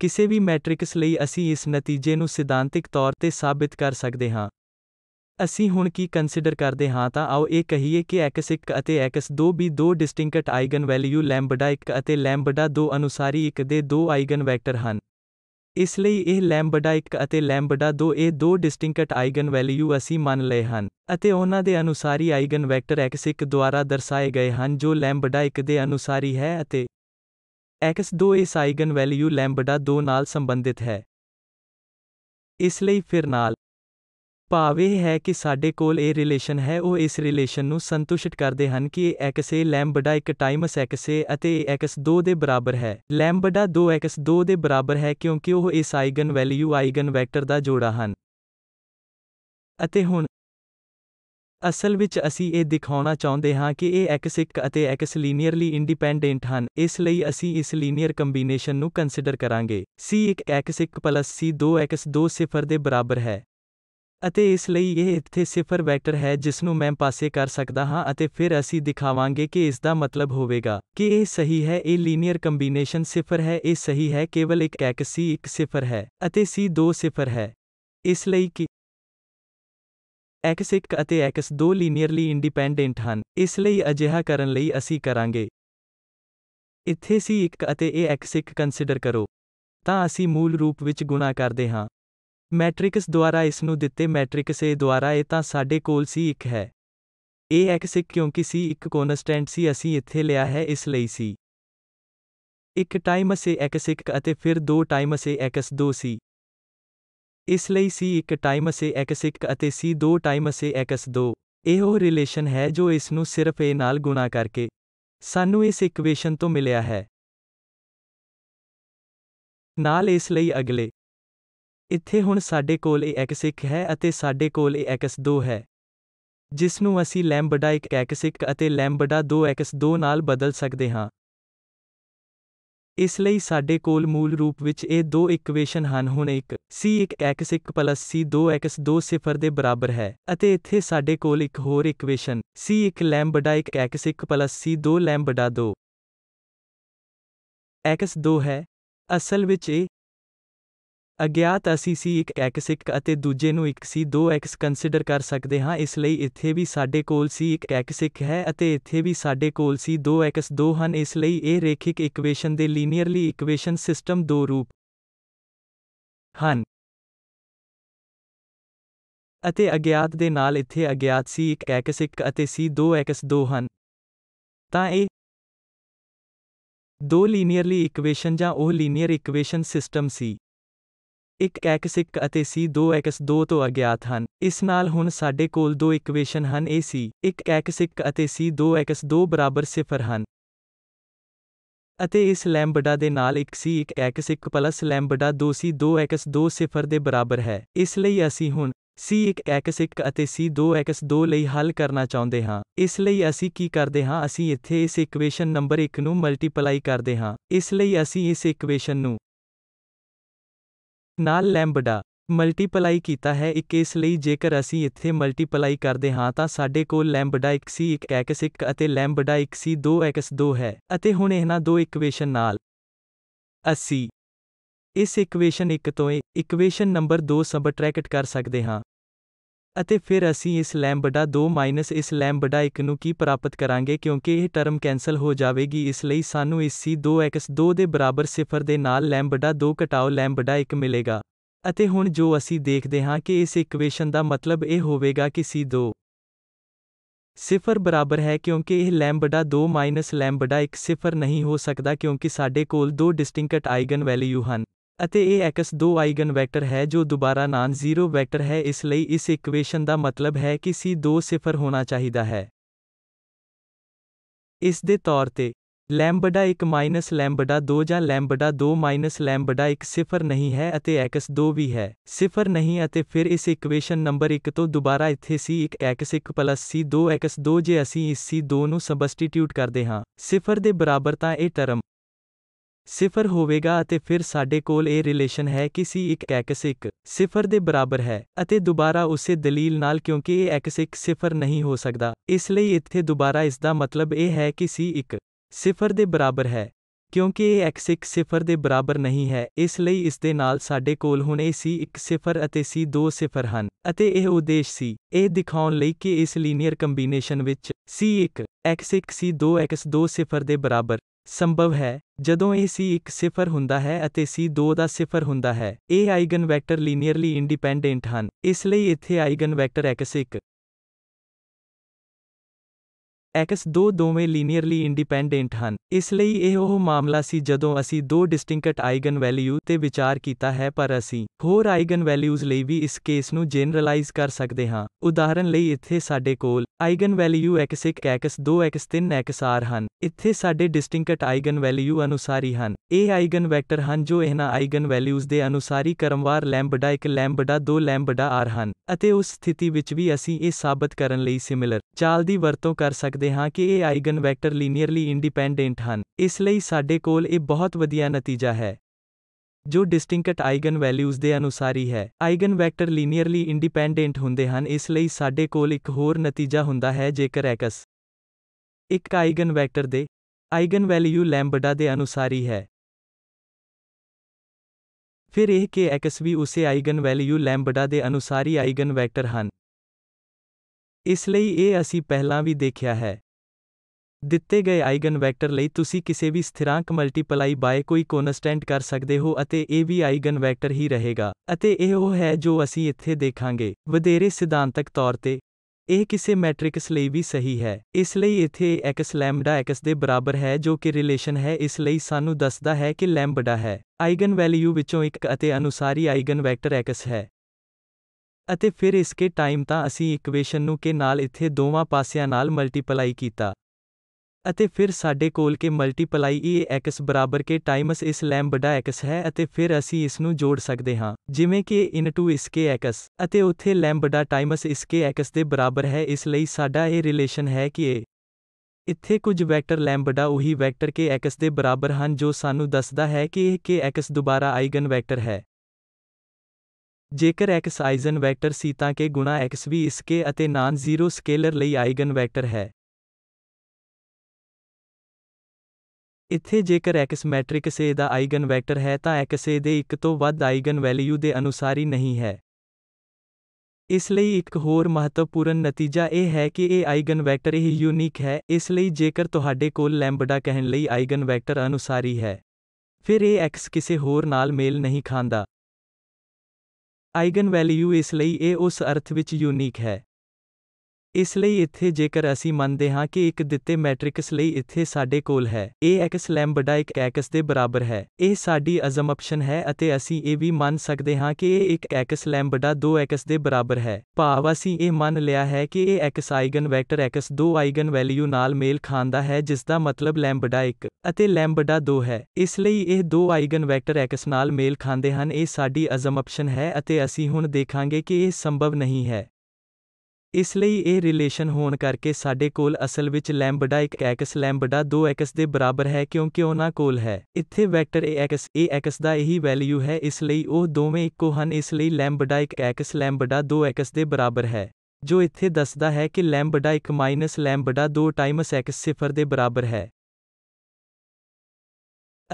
ਕਿਸੇ ਵੀ ਮੈਟ੍ਰਿਕਸ ਲਈ ਅਸੀਂ ਇਸ ਨਤੀਜੇ ਨੂੰ ਸਿਧਾਂਤਿਕ ਤੌਰ ਤੇ ਸਾਬਿਤ ਕਰ ਸਕਦੇ ਹਾਂ ਅਸੀਂ ਹੁਣ ਕੀ ਕੰਸੀਡਰ ਕਰਦੇ ਹਾਂ ਤਾਂ ਆਓ ਇਹ ਕਹੀਏ ਕਿ x1 ਅਤੇ x2 ਵੀ ਦੋ ਡਿਸਟਿੰਕਟ ਆਈਗਨ ਵੈਲਿਊ λ1 ਅਤੇ λ2 ਅਨੁਸਾਰੀ ਇੱਕ ਦੇ ਦੋ ਆਈਗਨ ਵੈਕਟਰ ਹਨ ਇਸ ਲਈ ਇਹ ਲੈਂਬਡਾ 1 ਅਤੇ ਲੈਂਬਡਾ 2 ਇਹ ਦੋ ਡਿਸਟਿੰਕਟ ਆਈਗਨ ਵੈਲਿਊ ਅਸੀਂ ਮੰਨ ਲਏ ਹਨ ਅਤੇ ਉਹਨਾਂ ਦੇ ਅਨੁਸਾਰੀ ਆਈਗਨ ਵੈਕਟਰ x1 ਦੁਆਰਾ ਦਰਸਾਏ ਗਏ ਹਨ ਜੋ ਲੈਂਬਡਾ 1 ਦੇ ਅਨੁਸਾਰੀ ਹੈ ਅਤੇ x2 ਇਸ ਆਈਗਨ ਵੈਲਿਊ ਲੈਂਬਡਾ 2 ਨਾਲ ਸੰਬੰਧਿਤ ਹੈ ਇਸ ਲਈ ਫਿਰ ਨਾਲ ਭਾਵ ਇਹ ਹੈ ਕਿ ਸਾਡੇ ਕੋਲ ਇਹ ਰਿਲੇਸ਼ਨ ਹੈ ਉਹ ਇਸ ਰਿਲੇਸ਼ਨ ਨੂੰ ਸੰਤੁਸ਼ਟ ਕਰਦੇ ਹਨ ਕਿ ਐਕਸ ਏ ਲੈਂਬਡਾ ਇੱਕ ਟਾਈਮਸ ਐਕਸ ਏ ਅਤੇ ਐਕਸ 2 ਦੇ ਬਰਾਬਰ ਹੈ ਲੈਂਬਡਾ ਐਕਸ 2 ਦੇ ਬਰਾਬਰ ਹੈ ਕਿਉਂਕਿ ਉਹ ਇਸ ਆਈਗਨ ਵੈਲਿਊ ਆਈਗਨ ਵੈਕਟਰ ਦਾ ਜੋੜਾ ਹਨ ਅਤੇ ਹੁਣ ਅਸਲ ਵਿੱਚ ਅਸੀਂ ਇਹ ਦਿਖਾਉਣਾ ਚਾਹੁੰਦੇ ਹਾਂ ਕਿ ਇਹ ਐਕਸ 1 ਅਤੇ ਐਕਸ ਲੀਨੀਅਰਲੀ ਇੰਡੀਪੈਂਡੈਂਟ ਹਨ ਇਸ ਲਈ ਅਸੀਂ ਇਸ ਲੀਨੀਅਰ ਕੰਬੀਨੇਸ਼ਨ ਨੂੰ ਕੰਸਿਡਰ ਕਰਾਂਗੇ C1 x1 C2 x2 ਸਿਫਰ ਦੇ ਬਰਾਬਰ ਹੈ ਅਤੇ ਇਸ ਲਈ ਇਹ ਇੱਥੇ ਸਿਫਰ ਵੈਕਟਰ ਹੈ ਜਿਸ ਨੂੰ ਮੈਂ ਪਾਸੇ ਕਰ ਸਕਦਾ ਹਾਂ ਅਤੇ ਫਿਰ ਅਸੀਂ ਦਿਖਾਵਾਂਗੇ ਕਿ ਇਸ ਦਾ ਮਤਲਬ ਹੋਵੇਗਾ ਕਿ ਇਹ ਸਹੀ ਹੈ ਇਹ ਲੀਨੀਅਰ ਕੰਬੀਨੇਸ਼ਨ ਸਿਫਰ ਹੈ ਇਹ ਸਹੀ ਹੈ ਕੇਵਲ ਇੱਕ ਇੱਕ ਸੀ ਇੱਕ ਸਿਫਰ ਹੈ ਅਤੇ ਸੀ ਦੋ ਸਿਫਰ ਹੈ ਇਸ ਲਈ ਕਿ x1 ਅਤੇ x2 ਲੀਨੀਅਰਲੀ ਇੰਡੀਪੈਂਡੈਂਟ ਹਨ ਇਸ ਲਈ ਅਜਿਹਾ ਕਰਨ ਲਈ ਅਸੀਂ ਕਰਾਂਗੇ ਇੱਥੇ ਸੀ 1 ਅਤੇ ਇਹ x1 ਕੰਸੀਡਰ ਕਰੋ ਤਾਂ ਅਸੀਂ ਮੂਲ ਰੂਪ ਵਿੱਚ ਗੁਣਾ ਕਰਦੇ ਹਾਂ ਮੈਟ੍ਰਿਕਸ ਦੁਆਰਾ ਇਸ ਨੂੰ ਦਿੱਤੇ ਮੈਟ੍ਰਿਕਸ ਏ ਦੁਆਰਾ ਇਹ ਤਾਂ ਸਾਡੇ ਕੋਲ ਸੀ ਇੱਕ ਹੈ ਇਹ x1 ਕਿਉਂਕਿ ਸੀ ਇੱਕ ਕਨਸਟੈਂਟ ਸੀ ਅਸੀਂ ਇੱਥੇ ਲਿਆ ਹੈ ਇਸ ਲਈ ਸੀ ਇੱਕ ਟਾਈਮ ਸੇ x1 ਅਤੇ ਫਿਰ ਦੋ ਟਾਈਮ ਸੇ 2 ਸੀ ਇਸ ਲਈ ਸੀ ਇੱਕ ਟਾਈਮ ਸੇ x1 ਅਤੇ ਸੀ ਦੋ ਟਾਈਮ ਸੇ x2 ਇਹੋ ਰਿਲੇਸ਼ਨ ਹੈ ਜੋ ਇਸ ਨੂੰ ਸਿਰਫ ਇਹ ਨਾਲ ਗੁਣਾ ਕਰਕੇ ਸਾਨੂੰ ਇਸ ਇਕੁਏਸ਼ਨ ਤੋਂ ਮਿਲਿਆ ਹੈ ਨਾਲ ਇਸ ਲਈ ਅਗਲੇ ਇੱਥੇ ਹੁਣ ਸਾਡੇ ਕੋਲ ਇਹ ਸਿੱਖ ਹੈ ਅਤੇ ਸਾਡੇ ਕੋਲ ਇਹ 2 ਹੈ ਜਿਸ ਨੂੰ ਅਸੀਂ ਲੈਂਬਡਾ 1 x1 ਅਤੇ ਲੈਂਬਡਾ 2 2 ਨਾਲ ਬਦਲ ਸਕਦੇ ਹਾਂ ਇਸ ਲਈ ਸਾਡੇ ਕੋਲ ਮੂਲ ਰੂਪ ਵਿੱਚ ਇਹ ਦੋ ਇਕਵੇਸ਼ਨ ਹਨ ਹੁਣ ਇੱਕ c1 c1x1 2 ਸਿਫਰ ਦੇ ਬਰਾਬਰ ਹੈ ਅਤੇ ਇੱਥੇ ਸਾਡੇ ਕੋਲ ਇੱਕ ਹੋਰ equation c1 ਲੈਂਬਡਾ 1x1 c2 ਲੈਂਬਡਾ 2 x2 ਹੈ ਅਸਲ ਵਿੱਚ ਇਹ ਅਗਿਆਤ ਅਸੀਂ ਸੀ ਇੱਕ ਐਕਸ ਇੱਕ ਅਤੇ ਦੂਜੇ ਨੂੰ ਇੱਕ ਸੀ 2x ਕੰਸੀਡਰ ਕਰ ਸਕਦੇ ਹਾਂ ਇਸ ਲਈ ਇੱਥੇ ਵੀ ਸਾਡੇ ਕੋਲ ਸੀ ਇੱਕ ਐਕਸ ਇੱਕ ਹੈ ਅਤੇ ਇੱਥੇ ਵੀ ਸਾਡੇ ਕੋਲ ਸੀ 2x 2 ਹਨ ਇਸ ਲਈ ਇਹ ਰੇਖਿਕ ਇਕੁਏਸ਼ਨ ਦੇ ਲੀਨੀਅਰਲੀ ਇਕੁਏਸ਼ਨ ਸਿਸਟਮ ਦੋ ਰੂਪ ਹਨ ਅਤੇ ਅਗਿਆਤ ਦੇ ਨਾਲ ਇੱਥੇ ਅਗਿਆਤ ਸੀ ਇੱਕ ਇੱਕ ਅਤੇ ਸੀ 2 ਹਨ ਤਾਂ ਇਹ ਦੋ ਲੀਨੀਅਰਲੀ ਇਕੁਏਸ਼ਨ ਜਾਂ ਉਹ linear equation system C 1 x 1 ਅਤੇ c2 x2 ਤੋਂ ਅਗਿਆਤ ਹਨ ਇਸ ਨਾਲ ਹੁਣ ਸਾਡੇ ਕੋਲ ਦੋ ਇਕਵੇਸ਼ਨ ਹਨ ਇਹ ਸੀ 1 x ਅਤੇ c2 x2 ਬਰਾਬਰ 0 ਹਨ ਅਤੇ ਇਸ ਲੈਂਬਡਾ ਦੇ ਨਾਲ ਇੱਕ c ਇੱਕ x ਪਲੱਸ ਲੈਂਬਡਾ 2 c2 0 ਦੇ ਬਰਾਬਰ ਹੈ ਇਸ ਲਈ ਅਸੀਂ ਹੁਣ C1 X1 ਅਤੇ C2 X2 ਲਈ ਹੱਲ ਕਰਨਾ ਚਾਹੁੰਦੇ ਹਾਂ ਇਸ ਲਈ ਅਸੀਂ ਕੀ ਕਰਦੇ ਹਾਂ ਅਸੀਂ ਇੱਥੇ ਇਸ ਇਕੁਏਸ਼ਨ ਨੰਬਰ 1 ਨੂੰ ਮਲਟੀਪਲਾਈ ਕਰਦੇ ਹਾਂ ਇਸ ਲਈ ਅਸੀਂ ਇਸ ਇਕੁਏਸ਼ਨ ਨੂੰ ਨਾਲ ਲੈਂਬਡਾ ਮਲਟੀਪਲਾਈ ਕੀਤਾ ਹੈ 1 ਇਸ ਲਈ ਜੇਕਰ ਅਸੀਂ ਇੱਥੇ ਮਲਟੀਪਲਾਈ ਕਰਦੇ ਹਾਂ ਤਾਂ ਸਾਡੇ ਕੋਲ ਲੈਂਬਡਾ 1 ਸੀ 1 x 1 ਅਤੇ ਲੈਂਬਡਾ 1 ਸੀ 2 x 2 ਹੈ ਅਤੇ ਹੁਣ ਇਹਨਾਂ ਦੋ ਇਕੁਏਸ਼ਨ ਨਾਲ ਅਸੀਂ ਇਸ ਇਕੁਏਸ਼ਨ 1 ਤੋਂ ਇਕੁਏਸ਼ਨ ਨੰਬਰ 2 ਸਬਟ੍ਰੈਕਟ ਕਰ ਸਕਦੇ ਹਾਂ ਅਤੇ ਫਿਰ ਅਸੀਂ ਇਸ ਲੈਂਬਡਾ 2 ਮਾਈਨਸ ਇਸ ਲੈਂਬਡਾ 1 ਨੂੰ ਕੀ ਪ੍ਰਾਪਤ ਕਰਾਂਗੇ ਕਿਉਂਕਿ ਇਹ ਟਰਮ ਕੈਨਸਲ ਹੋ ਜਾਵੇਗੀ ਇਸ ਲਈ ਸਾਨੂੰ ਇਸ 2x2 ਦੇ ਬਰਾਬਰ ਸਿਫਰ ਦੇ ਨਾਲ ਲੈਂਬਡਾ 2 ਘਟਾਓ ਲੈਂਬਡਾ 1 ਮਿਲੇਗਾ ਅਤੇ ਹੁਣ ਜੋ ਅਸੀਂ ਦੇਖਦੇ ਹਾਂ ਕਿ ਇਸ ਇਕੁਏਸ਼ਨ ਦਾ ਮਤਲਬ ਇਹ ਹੋਵੇਗਾ ਕਿ 2 ਸਿਫਰ ਬਰਾਬਰ ਹੈ ਕਿਉਂਕਿ ਇਹ ਲੈਂਬਡਾ 2 ਮਾਈਨਸ ਲੈਂਬਡਾ 1 ਸਿਫਰ ਨਹੀਂ ਹੋ ਸਕਦਾ ਕਿਉਂਕਿ ਸਾਡੇ ਕੋਲ ਦੋ ਡਿਸਟਿੰਕਟ ਆਈਗਨ ਵੈਲਿਊ ਹਨ ਅਤੇ ਇਹ x ਆਈਗਨ ਵੈਕਟਰ ਹੈ ਜੋ ਦੁਬਾਰਾ ਨਾਨ ਜ਼ੀਰੋ ਵੈਕਟਰ ਹੈ ਇਸ ਲਈ ਇਸ ਇਕੁਏਸ਼ਨ ਦਾ ਮਤਲਬ ਹੈ ਕਿ c2 ਸਿਫਰ ਹੋਣਾ ਚਾਹੀਦਾ ਹੈ ਇਸ ਦੇ ਤੌਰ ਤੇ ਲੈਂਬਡਾ 1 ਮਾਈਨਸ ਲੈਂਬਡਾ 2 ਜਾਂ ਲੈਂਬਡਾ 2 ਮਾਈਨਸ ਲੈਂਬਡਾ 1 ਸਿਫਰ ਨਹੀਂ ਹੈ ਅਤੇ x ਵੀ ਹੈ ਸਿਫਰ ਨਹੀਂ ਅਤੇ ਫਿਰ ਇਸ ਇਕੁਏਸ਼ਨ ਨੰਬਰ 1 ਤੋਂ ਦੁਬਾਰਾ ਇੱਥੇ c1 x1 c2 x2 ਜੇ ਅਸੀਂ ਇਸ c2 ਨੂੰ ਸਬਸਟੀਟਿਊਟ ਕਰਦੇ ਹਾਂ ਸਿਫਰ ਦੇ ਬਰਾਬਰ ਤਾਂ ਇਹ ਟਰਮ ਸਿਫਰ ਹੋਵੇਗਾ ਅਤੇ ਫਿਰ ਸਾਡੇ ਕੋਲ ਇਹ ਰਿਲੇਸ਼ਨ ਹੈ ਕਿ ਸੀ ਇੱਕ ਐਕਸ 1 ਸਿਫਰ ਦੇ ਬਰਾਬਰ ਹੈ ਅਤੇ ਦੁਬਾਰਾ ਉਸੇ ਦਲੀਲ ਨਾਲ ਕਿਉਂਕਿ ਇਹ ਐਕਸ 1 ਸਿਫਰ ਨਹੀਂ ਹੋ ਸਕਦਾ ਇਸ ਲਈ ਇੱਥੇ ਦੁਬਾਰਾ ਇਸ ਦਾ ਮਤਲਬ ਇਹ ਹੈ ਕਿ ਸੀ ਇੱਕ ਸਿਫਰ ਦੇ ਬਰਾਬਰ ਹੈ ਕਿਉਂਕਿ ਇਹ ਐਕਸ 1 ਸਿਫਰ ਦੇ ਬਰਾਬਰ ਨਹੀਂ ਹੈ ਇਸ ਲਈ ਇਸ ਦੇ ਨਾਲ ਸਾਡੇ ਕੋਲ ਹੁਣ ਇਹ C1 ਸਿਫਰ ਅਤੇ C2 ਸਿਫਰ ਹਨ ਅਤੇ ਇਹ ਉਦੇਸ਼ ਸੀ ਇਹ ਦਿਖਾਉਣ ਲਈ ਕਿ ਇਸ ਲੀਨੀਅਰ ਕੰਬੀਨੇਸ਼ਨ ਵਿੱਚ ਸੀ x1 ਐਕਸ x2 ਸਿਫਰ ਦੇ ਬਰਾਬਰ ਸੰਭਵ ਹੈ ਜਦੋਂ ਇਹ ਇੱਕ ਸਿਫਰ ਹੁੰਦਾ ਹੈ ਅਤੇ 2 ਦਾ ਸਿਫਰ ਹੁੰਦਾ ਹੈ ਇਹ ਆਈਗਨ ਵੈਕਟਰ ਲੀਨੀਅਰਲੀ ਇੰਡੀਪੈਂਡੈਂਟ ਹਨ ਇਸ ਲਈ ਇੱਥੇ ਆਈਗਨ ਵੈਕਟਰ x1 ਦੋ ਦੋਵੇਂ ਲੀਨੀਅਰਲੀ ਇੰਡੀਪੈਂਡੈਂਟ ਹਨ ਇਸ ਲਈ ਇਹ ਉਹ ਮਾਮਲਾ ਸੀ ਜਦੋਂ ਅਸੀਂ ਦੋ ਡਿਸਟਿੰਕਟ ਆਈਗਨ ਵੈਲਿਊ ਤੇ ਵਿਚਾਰ ਕੀਤਾ ਹੈ ਪਰ ਅਸੀਂ ਹੋਰ ਆਈਗਨ ਵੈਲਿਊਜ਼ ਲਈ ਵੀ ਇਸ ਕੇਸ ਨੂੰ ਜਨਰਲਾਈਜ਼ ਕਰ ਸਕਦੇ ਹਾਂ ਉਦਾਹਰਨ ਲਈ ਇੱਥੇ ਸਾਡੇ ਕੋਲ ਆਈਗਨ value x1 x2 x3 xr ਹਨ ਇੱਥੇ ਸਾਡੇ ਡਿਸਟਿੰਕਟ ਆਈਗਨ ਵੈਲਿਊ ਅਨੁਸਾਰੀ ਹਨ ਇਹ ਆਈਗਨ ਵੈਕਟਰ ਹਨ ਜੋ ਇਹਨਾਂ ਆਈਗਨ ਵੈਲਿਊਜ਼ ਦੇ ਅਨੁਸਾਰੀ ਕਰਮਵਾਰ ਲੈਂਬਡਾ 1 ਲੈਂਬਡਾ 2 ਲੈਂਬਡਾ r ਹਨ ਅਤੇ ਉਸ ਸਥਿਤੀ ਵਿੱਚ ਵੀ ਅਸੀਂ ਇਹ ਸਾਬਤ ਕਰਨ ਲਈ ਸਿਮਿਲਰ ਚਾਲ ਦੀ ਵਰਤੋਂ ਕਰ ਸਕਦੇ ਹਾਂ ਕਿ ਇਹ ਆਈਗਨ ਵੈਕਟਰ ਲੀਨੀਅਰਲੀ ਇੰਡੀਪੈਂਡੈਂਟ ਹਨ ਇਸ ਲਈ ਸਾਡੇ ਕੋਲ ਇਹ ਬਹੁਤ ਵਧੀਆ ਨਤੀਜਾ ਹੈ ਜੋ ਡਿਸਟਿੰਕਟ ਆਈਗਨ ਵੈਲਿਊਜ਼ ਦੇ ਅਨੁਸਾਰੀ ਹੈ ਆਈਗਨ ਵੈਕਟਰ ਲੀਨੀਅਰਲੀ ਇੰਡੀਪੈਂਡੈਂਟ ਹੁੰਦੇ ਹਨ ਇਸ ਲਈ ਸਾਡੇ ਕੋਲ ਇੱਕ ਹੋਰ ਨਤੀਜਾ ਹੁੰਦਾ ਹੈ ਜੇਕਰ ਐਕਸ ਇੱਕ ਆਈਗਨ ਵੈਕਟਰ ਦੇ ਆਈਗਨ ਵੈਲਿਊ ਲੈਂਬਡਾ ਦੇ ਅਨੁਸਾਰੀ ਹੈ ਫਿਰ ਇਹ ਕਿ x ਵੀ ਉਸੇ ਆਈਗਨ ਵੈਲਿਊ ਲੈਂਬਡਾ ਦੇ ਅਨੁਸਾਰ ਹੀ ਆਈਗਨ ਵੈਕਟਰ ਹਨ ਇਸ ਲਈ ਇਹ ਅਸੀਂ ਪਹਿਲਾਂ ਵੀ ਦੇਖਿਆ ਹੈ ਦਿੱਤੇ ਗਏ ਆਈਗਨ ਵੈਕਟਰ ਲਈ ਤੁਸੀਂ ਕਿਸੇ ਵੀ ਸਥਿਰਾਂਕ ਮਲਟੀਪਲਾਈ ਬਾਏ ਕੋਈ ਕਨਸਟੈਂਟ ਕਰ ਸਕਦੇ ਹੋ ਅਤੇ ਇਹ ਵੀ ਆਈਗਨ ਵੈਕਟਰ ਹੀ ਰਹੇਗਾ ਅਤੇ ਇਹ ਉਹ ਹੈ ਜੋ ਅਸੀਂ ਇੱਥੇ ਦੇਖਾਂਗੇ ਵਧੇਰੇ ਸਿਧਾਂਤਕ ਤੌਰ ਤੇ ਇਹ ਕਿਸੇ ਮੈਟ੍ਰਿਕਸ ਲਈ ਵੀ ਸਹੀ ਹੈ ਇਸ ਲਈ ਇੱਥੇ x ਲੈਂਬਡਾ x ਦੇ ਬਰਾਬਰ ਹੈ ਜੋ ਕਿ ਰਿਲੇਸ਼ਨ ਹੈ ਇਸ ਲਈ ਸਾਨੂੰ ਦੱਸਦਾ ਹੈ ਕਿ ਲੈਂਬਡਾ ਹੈ ਆਈਗਨ ਵੈਲਿਊ ਵਿੱਚੋਂ ਇੱਕ ਅਤੇ ਅਨੁਸਾਰੀ ਆਈਗਨ ਵੈਕਟਰ x ਹੈ ਅਤੇ ਫਿਰ ਇਸਕੇ ਟਾਈਮ ਤਾਂ ਅਸੀਂ ਇਕਵੇਸ਼ਨ ਨੂੰ ਕੇ ਨਾਲ ਇੱਥੇ ਦੋਵਾਂ ਪਾਸਿਆਂ ਨਾਲ ਮਲਟੀਪਲਾਈ ਕੀਤਾ ਅਤੇ ਫਿਰ ਸਾਡੇ ਕੋਲ ਕੇ ਮਲਟੀਪਲਾਈ e x ਬਰਾਬਰ ਕੇ ਟਾਈਮਸ ਇਸ ਲੈਂਬਡਾ x ਹੈ ਅਤੇ ਫਿਰ ਅਸੀਂ ਇਸ ਨੂੰ ਜੋੜ ਸਕਦੇ ਹਾਂ ਜਿਵੇਂ ਕਿ ਇਨ ਟੂ ਇਸ ਕੇ x ਅਤੇ ਉੱਥੇ ਲੈਂਬਡਾ ਟਾਈਮਸ ਇਸ ਕੇ x ਦੇ ਬਰਾਬਰ ਹੈ ਇਸ ਲਈ ਸਾਡਾ ਇਹ ਰਿਲੇਸ਼ਨ ਹੈ ਕਿ ਇਹ ਇੱਥੇ ਕੁਝ ਵੈਕਟਰ ਲੈਂਬਡਾ ਉਹੀ ਵੈਕਟਰ ਕੇ x ਦੇ ਬਰਾਬਰ ਹਨ ਜੋ ਸਾਨੂੰ ਦੱਸਦਾ ਹੈ ਕਿ ਇਹ ਕੇ x ਦੁਬਾਰਾ ਆਈਗਨ ਵੈਕਟਰ ਹੈ ਜੇਕਰ x ਆਈਜ਼ਨ ਵੈਕਟਰ ਸੀਤਾ ਕੇ ਗੁਣਾ x ਵੀ ਇਸ ਕੇ ਅਤੇ ਨਾਨ ਜ਼ੀਰੋ ਸਕੇਲਰ ਲਈ ਆਈਗਨ ਵੈਕਟਰ ਹੈ ਇੱਥੇ ਜੇਕਰ x ਮੈਟ੍ਰਿਕਸ A ਦਾ ਆਈਗਨ ਵੈਕਟਰ ਹੈ ਤਾਂ x A ਦੇ ਇੱਕ ਤੋਂ ਵੱਧ ਆਈਗਨ ਵੈਲਿਊ ਦੇ ਅਨੁਸਾਰੀ ਨਹੀਂ ਹੈ ਇਸ ਲਈ ਇੱਕ ਹੋਰ ਮਹੱਤਵਪੂਰਨ ਨਤੀਜਾ ਇਹ ਹੈ ਕਿ ਇਹ ਆਈਗਨ ਵੈਕਟਰ ਹੀ ਯੂਨੀਕ ਹੈ ਇਸ ਲਈ ਜੇਕਰ ਤੁਹਾਡੇ ਕੋਲ ਲੈਂਬਡਾ ਕਹਿਣ ਲਈ ਆਈਗਨ ਵੈਕਟਰ ਅਨੁਸਾਰੀ ਹੈ ਫਿਰ ਇਹ x ਕਿਸੇ ਹੋਰ ਨਾਲ ਮੇਲ ਨਹੀਂ ਖਾਂਦਾ ਆਈਗਨ ਵੈਲਿਊ ਇਸ ਲਈ ਇਹ ਉਸ ਅਰਥ ਵਿੱਚ ਯੂਨੀਕ ਹੈ ਇਸ ਲਈ ਇੱਥੇ ਜੇਕਰ ਅਸੀਂ ਮੰਨਦੇ ਹਾਂ ਕਿ ਇੱਕ ਦਿੱਤੇ ਮੈਟ੍ਰਿਕਸ ਲਈ ਇੱਥੇ ਸਾਡੇ ਕੋਲ ਹੈ ax ਲੈਂਬਡਾ ਇੱਕ x ਦੇ ਬਰਾਬਰ ਹੈ ਇਹ ਸਾਡੀ ਅਜ਼ਮਪਸ਼ਨ ਹੈ ਅਤੇ ਅਸੀਂ ਇਹ ਵੀ ਮੰਨ ਸਕਦੇ ਹਾਂ ਕਿ ਇਹ ਇੱਕ x ਲੈਂਬਡਾ 2 ਐਕਸ ਦੇ ਬਰਾਬਰ ਹੈ ਭਾਵ ਅਸੀਂ ਇਹ ਮੰਨ ਲਿਆ ਹੈ ਕਿ ਇਹ x eigen vector x 2 eigen value ਨਾਲ ਮੇਲ ਖਾਂਦਾ ਹੈ ਜਿਸ ਦਾ ਮਤਲਬ ਲੈਂਬਡਾ 1 ਅਤੇ ਲੈਂਬਡਾ 2 ਹੈ ਇਸ ਲਈ ਇਹ ਦੋ ਆਈਗਨ ਵੈਕਟਰ x ਨਾਲ ਮੇਲ ਖਾਂਦੇ ਹਨ ਇਹ ਸਾਡੀ ਅਜ਼ਮਪਸ਼ਨ ਹੈ ਅਤੇ ਅਸੀਂ ਹੁਣ ਦੇਖਾਂਗੇ ਕਿ ਇਹ ਸੰਭਵ ਨਹੀਂ ਹੈ ਇਸ ਲਈ ਇਹ ਰਿਲੇਸ਼ਨ ਹੋਣ ਕਰਕੇ ਸਾਡੇ ਕੋਲ ਅਸਲ ਵਿੱਚ ਲੈਂਬਡਾ 1x ਲੈਂਬਡਾ 2x ਦੇ ਬਰਾਬਰ ਹੈ ਕਿਉਂਕਿ ਉਹਨਾਂ ਕੋਲ ਹੈ ਇੱਥੇ ਵੈਕਟਰ ax ax ਦਾ ਇਹੀ ਵੈਲਿਊ ਹੈ ਇਸ ਲਈ ਉਹ ਦੋਵੇਂ ਇੱਕੋ ਹਨ ਇਸ ਲਈ ਲੈਂਬਡਾ 1x ਲੈਂਬਡਾ 2x ਦੇ ਬਰਾਬਰ ਹੈ ਜੋ ਇੱਥੇ ਦੱਸਦਾ ਹੈ ਕਿ ਲੈਂਬਡਾ 1 ਲੈਂਬਡਾ 2 ਟਾਈਮਸ x ਸਿਫਰ ਦੇ ਬਰਾਬਰ ਹੈ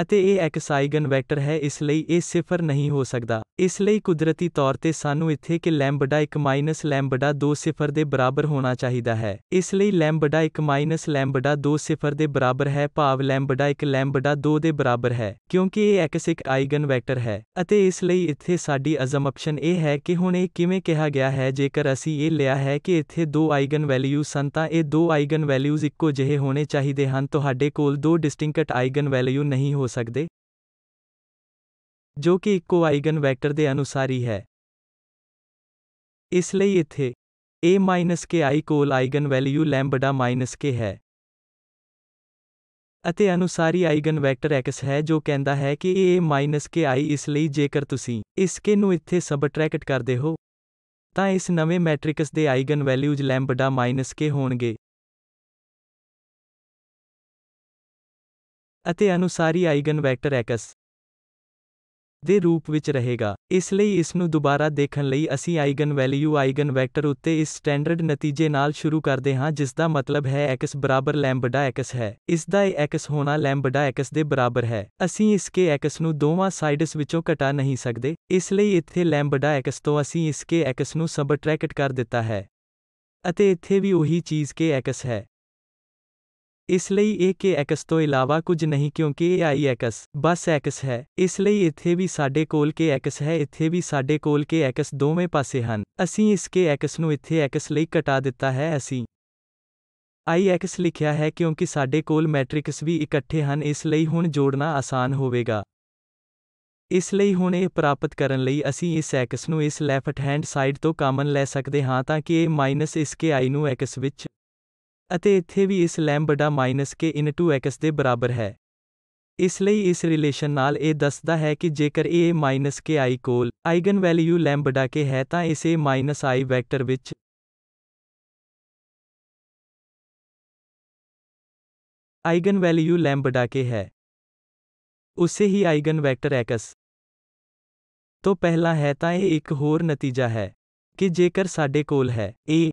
ਅਤੇ ਇਹ x ਆਈਗਨ ਵੈਕਟਰ ਹੈ ਇਸ ਲਈ ਇਹ ਸਿਫਰ ਨਹੀਂ ਹੋ ਸਕਦਾ ਇਸ ਲਈ ਕੁਦਰਤੀ ਤੌਰ ਤੇ ਸਾਨੂੰ ਇੱਥੇ ਕਿ ਲੈਂਬਡਾ 1 ਲੈਂਬਡਾ 2 ਸਿਫਰ ਦੇ ਬਰਾਬਰ ਹੋਣਾ ਚਾਹੀਦਾ ਹੈ ਇਸ ਲਈ ਲੈਂਬਡਾ 1 ਲੈਂਬਡਾ 2 ਸਿਫਰ ਦੇ ਬਰਾਬਰ ਹੈ ਭਾਵ ਲੈਂਬਡਾ 1 ਲੈਂਬਡਾ 2 ਦੇ ਬਰਾਬਰ ਹੈ ਕਿਉਂਕਿ ਇਹ x ਇੱਕ ਆਈਗਨ ਵੈਕਟਰ ਹੈ ਅਤੇ ਇਸ ਲਈ ਇੱਥੇ ਸਾਡੀ ਅਜ਼ਮ ਆਪਸ਼ਨ ਇਹ ਹੈ ਕਿ ਹੁਣ ਇਹ ਕਿਵੇਂ ਕਿਹਾ ਗਿਆ ਹੈ ਜੇਕਰ ਅਸੀਂ ਇਹ ਲਿਆ ਹੈ ਕਿ ਇੱਥੇ ਦੋ ਆਈਗਨ ਵੈਲਿਊ ਸਨ ਤਾਂ ਇਹ ਦੋ ਆਈਗਨ ਵੈਲਿਊਜ਼ ਇੱਕੋ ਜਿਹੇ ਹੋਣੇ ਚਾਹੀਦੇ ਹਨ ਤੁਹਾਡੇ ਕੋਲ ਦੋ ਡਿਸਟਿੰਕਟ ਆਈਗਨ ਵੈਲਿਊ ਨਹੀਂ ਹੋ ਸਕਦੇ ਜੋ ਕਿ ਇੱਕੋ ਆਈਗਨ ਵੈਕਟਰ ਦੇ ਅਨੁਸਾਰੀ ਹੈ ਇਸ ਲਈ ਇੱਥੇ a-ki ਕੋਲ ਆਈਗਨ ਵੈਲਿਊ ਲੈਂਬਡਾ k ਹੈ ਅਤੇ ਅਨੁਸਾਰੀ ਆਈਗਨ ਵੈਕਟਰ x ਹੈ ਜੋ ਕਹਿੰਦਾ ਹੈ ਕਿ a a-ki ਇਸ ਲਈ ਜੇਕਰ ਤੁਸੀਂ ਇਸ k ਨੂੰ ਇੱਥੇ ਸਬਟ੍ਰੈਕਟ ਕਰਦੇ ਹੋ ਤਾਂ ਇਸ ਨਵੇਂ ਮੈਟ੍ਰਿਕਸ ਦੇ ਆਈਗਨ ਵੈਲਿਊਜ਼ ਲੈਂਬਡਾ k ਹੋਣਗੇ ਅਤੇ ਅਨੁਸਾਰੀ ਆਈਗਨ ਵੈਕਟਰ x ਦੇ ਰੂਪ ਵਿੱਚ ਰਹੇਗਾ ਇਸ ਲਈ ਇਸ ਨੂੰ ਦੁਬਾਰਾ ਦੇਖਣ ਲਈ ਅਸੀਂ ਆਈਗਨ ਵੈਲਿਊ ਆਈਗਨ ਵੈਕਟਰ ਉੱਤੇ ਇਸ ਸਟੈਂਡਰਡ ਨਤੀਜੇ ਨਾਲ ਸ਼ੁਰੂ ਕਰਦੇ ਹਾਂ ਜਿਸ ਦਾ ਮਤਲਬ ਹੈ x ਬਰਾਬਰ ਲੈਂਬਡਾ x ਹੈ ਇਸ ਦਾ ਇਹ x ਹੋਣਾ ਲੈਂਬਡਾ x ਦੇ ਬਰਾਬਰ ਹੈ ਅਸੀਂ ਇਸ ਕੇ x ਨੂੰ ਦੋਵਾਂ ਸਾਈਡਸ ਵਿੱਚੋਂ ਘਟਾ ਨਹੀਂ ਸਕਦੇ ਇਸ ਲਈ ਇੱਥੇ ਲੈਂਬਡਾ x ਤੋਂ ਅਸੀਂ ਇਸ ਕੇ x ਨੂੰ ਸਬਟ੍ਰੈਕਟ ਕਰ ਦਿੱਤਾ ਹੈ ਅਤੇ ਇੱਥੇ ਵੀ ਉਹੀ ਚੀਜ਼ ਕੇ x ਹੈ ਇਸ ਲਈ ਇਹ ਕੇ ਐਕਸ ਤੋਂ ਇਲਾਵਾ ਕੁਝ ਨਹੀਂ ਕਿਉਂਕਿ ਇਹ ਆਈ ਐਕਸ ਬਸ ਐਕਸ ਹੈ ਇਸ ਲਈ ਇੱਥੇ ਵੀ ਸਾਡੇ ਕੋਲ ਕੇ ਐਕਸ ਹੈ ਇੱਥੇ ਵੀ ਸਾਡੇ ਕੋਲ ਕੇ ਐਕਸ ਦੋਵੇਂ ਪਾਸੇ ਹਨ ਅਸੀਂ ਇਸ ਕੇ ਐਕਸ ਨੂੰ ਇੱਥੇ ਐਕਸ ਲਈ ਘਟਾ ਦਿੱਤਾ ਹੈ ਅਸੀਂ ਆਈ ਐਕਸ ਲਿਖਿਆ ਹੈ ਕਿਉਂਕਿ ਸਾਡੇ ਕੋਲ ਮੈਟ੍ਰਿਕਸ ਵੀ ਇਕੱਠੇ ਹਨ ਇਸ ਲਈ ਹੁਣ ਜੋੜਨਾ ਆਸਾਨ ਹੋਵੇਗਾ ਇਸ ਲਈ ਹੁਣ ਇਹ ਪ੍ਰਾਪਤ ਕਰਨ ਲਈ ਅਸੀਂ ਇਸ ਐਕਸ ਨੂੰ ਇਸ ਲੈਫਟ ਹੈਂਡ ਸਾਈਡ ਤੋਂ ਕਾਮਨ ਲੈ ਸਕਦੇ ਹਾਂ ਤਾਂ ਕਿ ਇਹ ਮਾਈਨਸ ਇਸ ਕੇ ਆਈ ਨੂੰ ਐਕਸ ਵਿੱਚ ਅਤੇ ਇੱਥੇ ਵੀ ਇਸ ਲੈਂਬਡਾ ਮਾਈਨਸ ਕੇ ਇਨ 2x ਦੇ ਬਰਾਬਰ ਹੈ ਇਸ ਲਈ ਇਸ ਰਿਲੇਸ਼ਨ ਨਾਲ ਇਹ ਦੱਸਦਾ ਹੈ ਕਿ ਜੇਕਰ ਇਹ ਮਾਈਨਸ ਕੇ i ਕੋਲ ਆਈਗਨ ਵੈਲਿਊ ਲੈਂਬਡਾ ਕੇ ਹੈ ਤਾਂ ਇਸ ਇਹ ਮਾਈਨਸ i ਵੈਕਟਰ ਵਿੱਚ ਆਈਗਨ ਵੈਲਿਊ ਲੈਂਬਡਾ ਕੇ ਹੈ ਉਸੇ ਹੀ ਆਈਗਨ ਵੈਕਟਰ ਐਕਸ ਤੋਂ ਪਹਿਲਾਂ ਹੈ ਤਾਂ ਇਹ ਇੱਕ ਹੋਰ ਨਤੀਜਾ ਹੈ ਕਿ ਜੇਕਰ ਸਾਡੇ ਕੋਲ ਹੈ a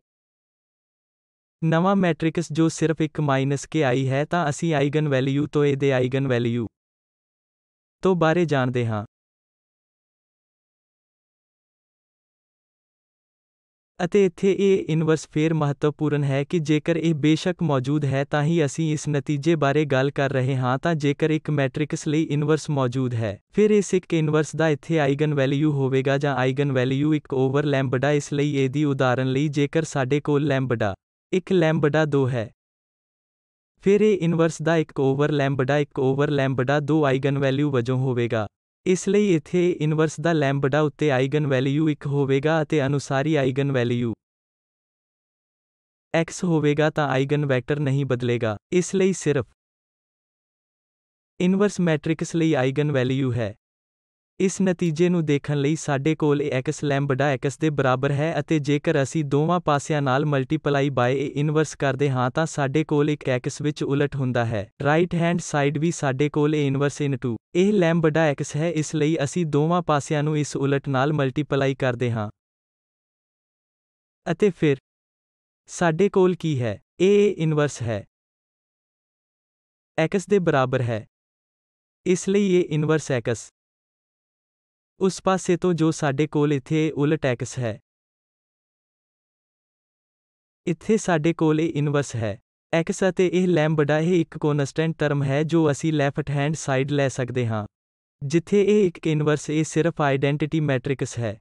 ਨਵਾਂ ਮੈਟ੍ਰਿਕਸ ਜੋ ਸਿਰਫ ਇੱਕ ਮਾਈਨਸ ਕੇ ਆਈ ਹੈ ਤਾਂ ਅਸੀਂ ਆਈਗਨ ਵੈਲਿਊ ਤੋਂ ਇਹਦੇ ਆਈਗਨ ਵੈਲਿਊ ਤੋਂ ਬਾਰੇ ਜਾਣਦੇ ਹਾਂ ਅਤੇ ਇੱਥੇ ਇਹ ਇਨਵਰਸ ਫੇਰ ਮਹੱਤਵਪੂਰਨ ਹੈ ਕਿ ਜੇਕਰ ਇਹ ਬੇਸ਼ੱਕ ਮੌਜੂਦ ਹੈ ਤਾਂ ਹੀ ਅਸੀਂ ਇਸ ਨਤੀਜੇ ਬਾਰੇ ਗੱਲ ਕਰ ਰਹੇ ਹਾਂ ਤਾਂ ਜੇਕਰ ਇੱਕ ਮੈਟ੍ਰਿਕਸ ਲਈ ਇਨਵਰਸ ਮੌਜੂਦ ਹੈ ਫਿਰ ਇਸ ਇੱਕ ਇਨਵਰਸ ਦਾ ਇੱਥੇ ਆਈਗਨ ਵੈਲਿਊ ਹੋਵੇਗਾ ਜਾਂ ਆਈਗਨ ਵੈਲਿਊ 1 ਓਵਰ ਲੈਂਬਡਾ ਇਸ ਲਈ ਇਹਦੀ ਉਦਾਹਰਨ ਲਈ ਜੇਕਰ ਸਾਡੇ ਕੋਲ ਲੈਂਬਡਾ 1 ਲੈਂਬਡਾ 2 ਹੈ ਫਿਰ ਇਹ ਇਨਵਰਸ ਦਾ 1 over lambda 1 over lambda 2 eigen value ਵਜੋਂ ਹੋਵੇਗਾ ਇਸ ਲਈ ਇੱਥੇ ਇਨਵਰਸ ਦਾ ਲੈਂਬਡਾ ਉੱਤੇ ਆਈਗਨ ਵੈਲਿਊ 1 ਹੋਵੇਗਾ ਅਤੇ ਅਨੁਸਾਰੀ ਆਈਗਨ ਵੈਲਿਊ x ਹੋਵੇਗਾ ਤਾਂ ਆਈਗਨ ਵੈਕਟਰ ਨਹੀਂ ਬਦਲੇਗਾ ਇਸ ਲਈ ਸਿਰਫ ਇਨਵਰਸ ਮੈਟ੍ਰਿਕਸ ਲਈ ਆਈਗਨ ਵੈਲਿਊ ਹੈ ਇਸ ਨਤੀਜੇ ਨੂੰ ਦੇਖਣ ਲਈ ਸਾਡੇ ਕੋਲ ax ਲੈਂਬਡਾ x ਦੇ ਬਰਾਬਰ ਹੈ ਅਤੇ ਜੇਕਰ ਅਸੀਂ ਦੋਵਾਂ ਪਾਸਿਆਂ ਨਾਲ ਮਲਟੀਪਲਾਈ ਬਾਈ a ਇਨਵਰਸ ਕਰਦੇ ਹਾਂ ਤਾਂ ਸਾਡੇ ਕੋਲ ਇੱਕ x ਵਿੱਚ ਉਲਟ ਹੁੰਦਾ ਹੈ ਰਾਈਟ ਹੈਂਡ ਸਾਈਡ ਵੀ ਸਾਡੇ ਕੋਲ a ਇਨਵਰਸ ਇਨ 2 ਇਹ ਲੈਂਬਡਾ x ਹੈ ਇਸ ਲਈ ਅਸੀਂ ਦੋਵਾਂ ਪਾਸਿਆਂ ਨੂੰ ਇਸ ਉਲਟ ਨਾਲ ਮਲਟੀਪਲਾਈ ਕਰਦੇ ਹਾਂ ਅਤੇ ਫਿਰ ਸਾਡੇ ਕੋਲ ਕੀ ਹੈ a ਇਨਵਰਸ ਹੈ x ਦੇ ਬਰਾਬਰ ਹੈ ਇਸ ਲਈ ਇਹ ਇਨਵਰਸ ਐਕਸ ਉਸ ਪਾਸੇ ਤੋਂ ਜੋ ਸਾਡੇ ਕੋਲ ਇੱਥੇ ਉਲਟ ਟੈਕਸ ਹੈ ਇੱਥੇ ਸਾਡੇ ਕੋਲ ਇਹ ਇਨਵਰਸ ਹੈ x ਅਤੇ ਇਹ ਲੈਂਬਡਾ ਇਹ ਇੱਕ ਕਨਸਟੈਂਟ ਟਰਮ ਹੈ ਜੋ ਅਸੀਂ ਲੈਫਟ ਹੈਂਡ ਸਾਈਡ ਲੈ ਸਕਦੇ ਹਾਂ ਜਿੱਥੇ ਇਹ ਇੱਕ ਇਨਵਰਸ ਇਹ ਸਿਰਫ ਆਇਡੈਂਟੀਟੀ ਮੈਟ੍ਰਿਕਸ ਹੈ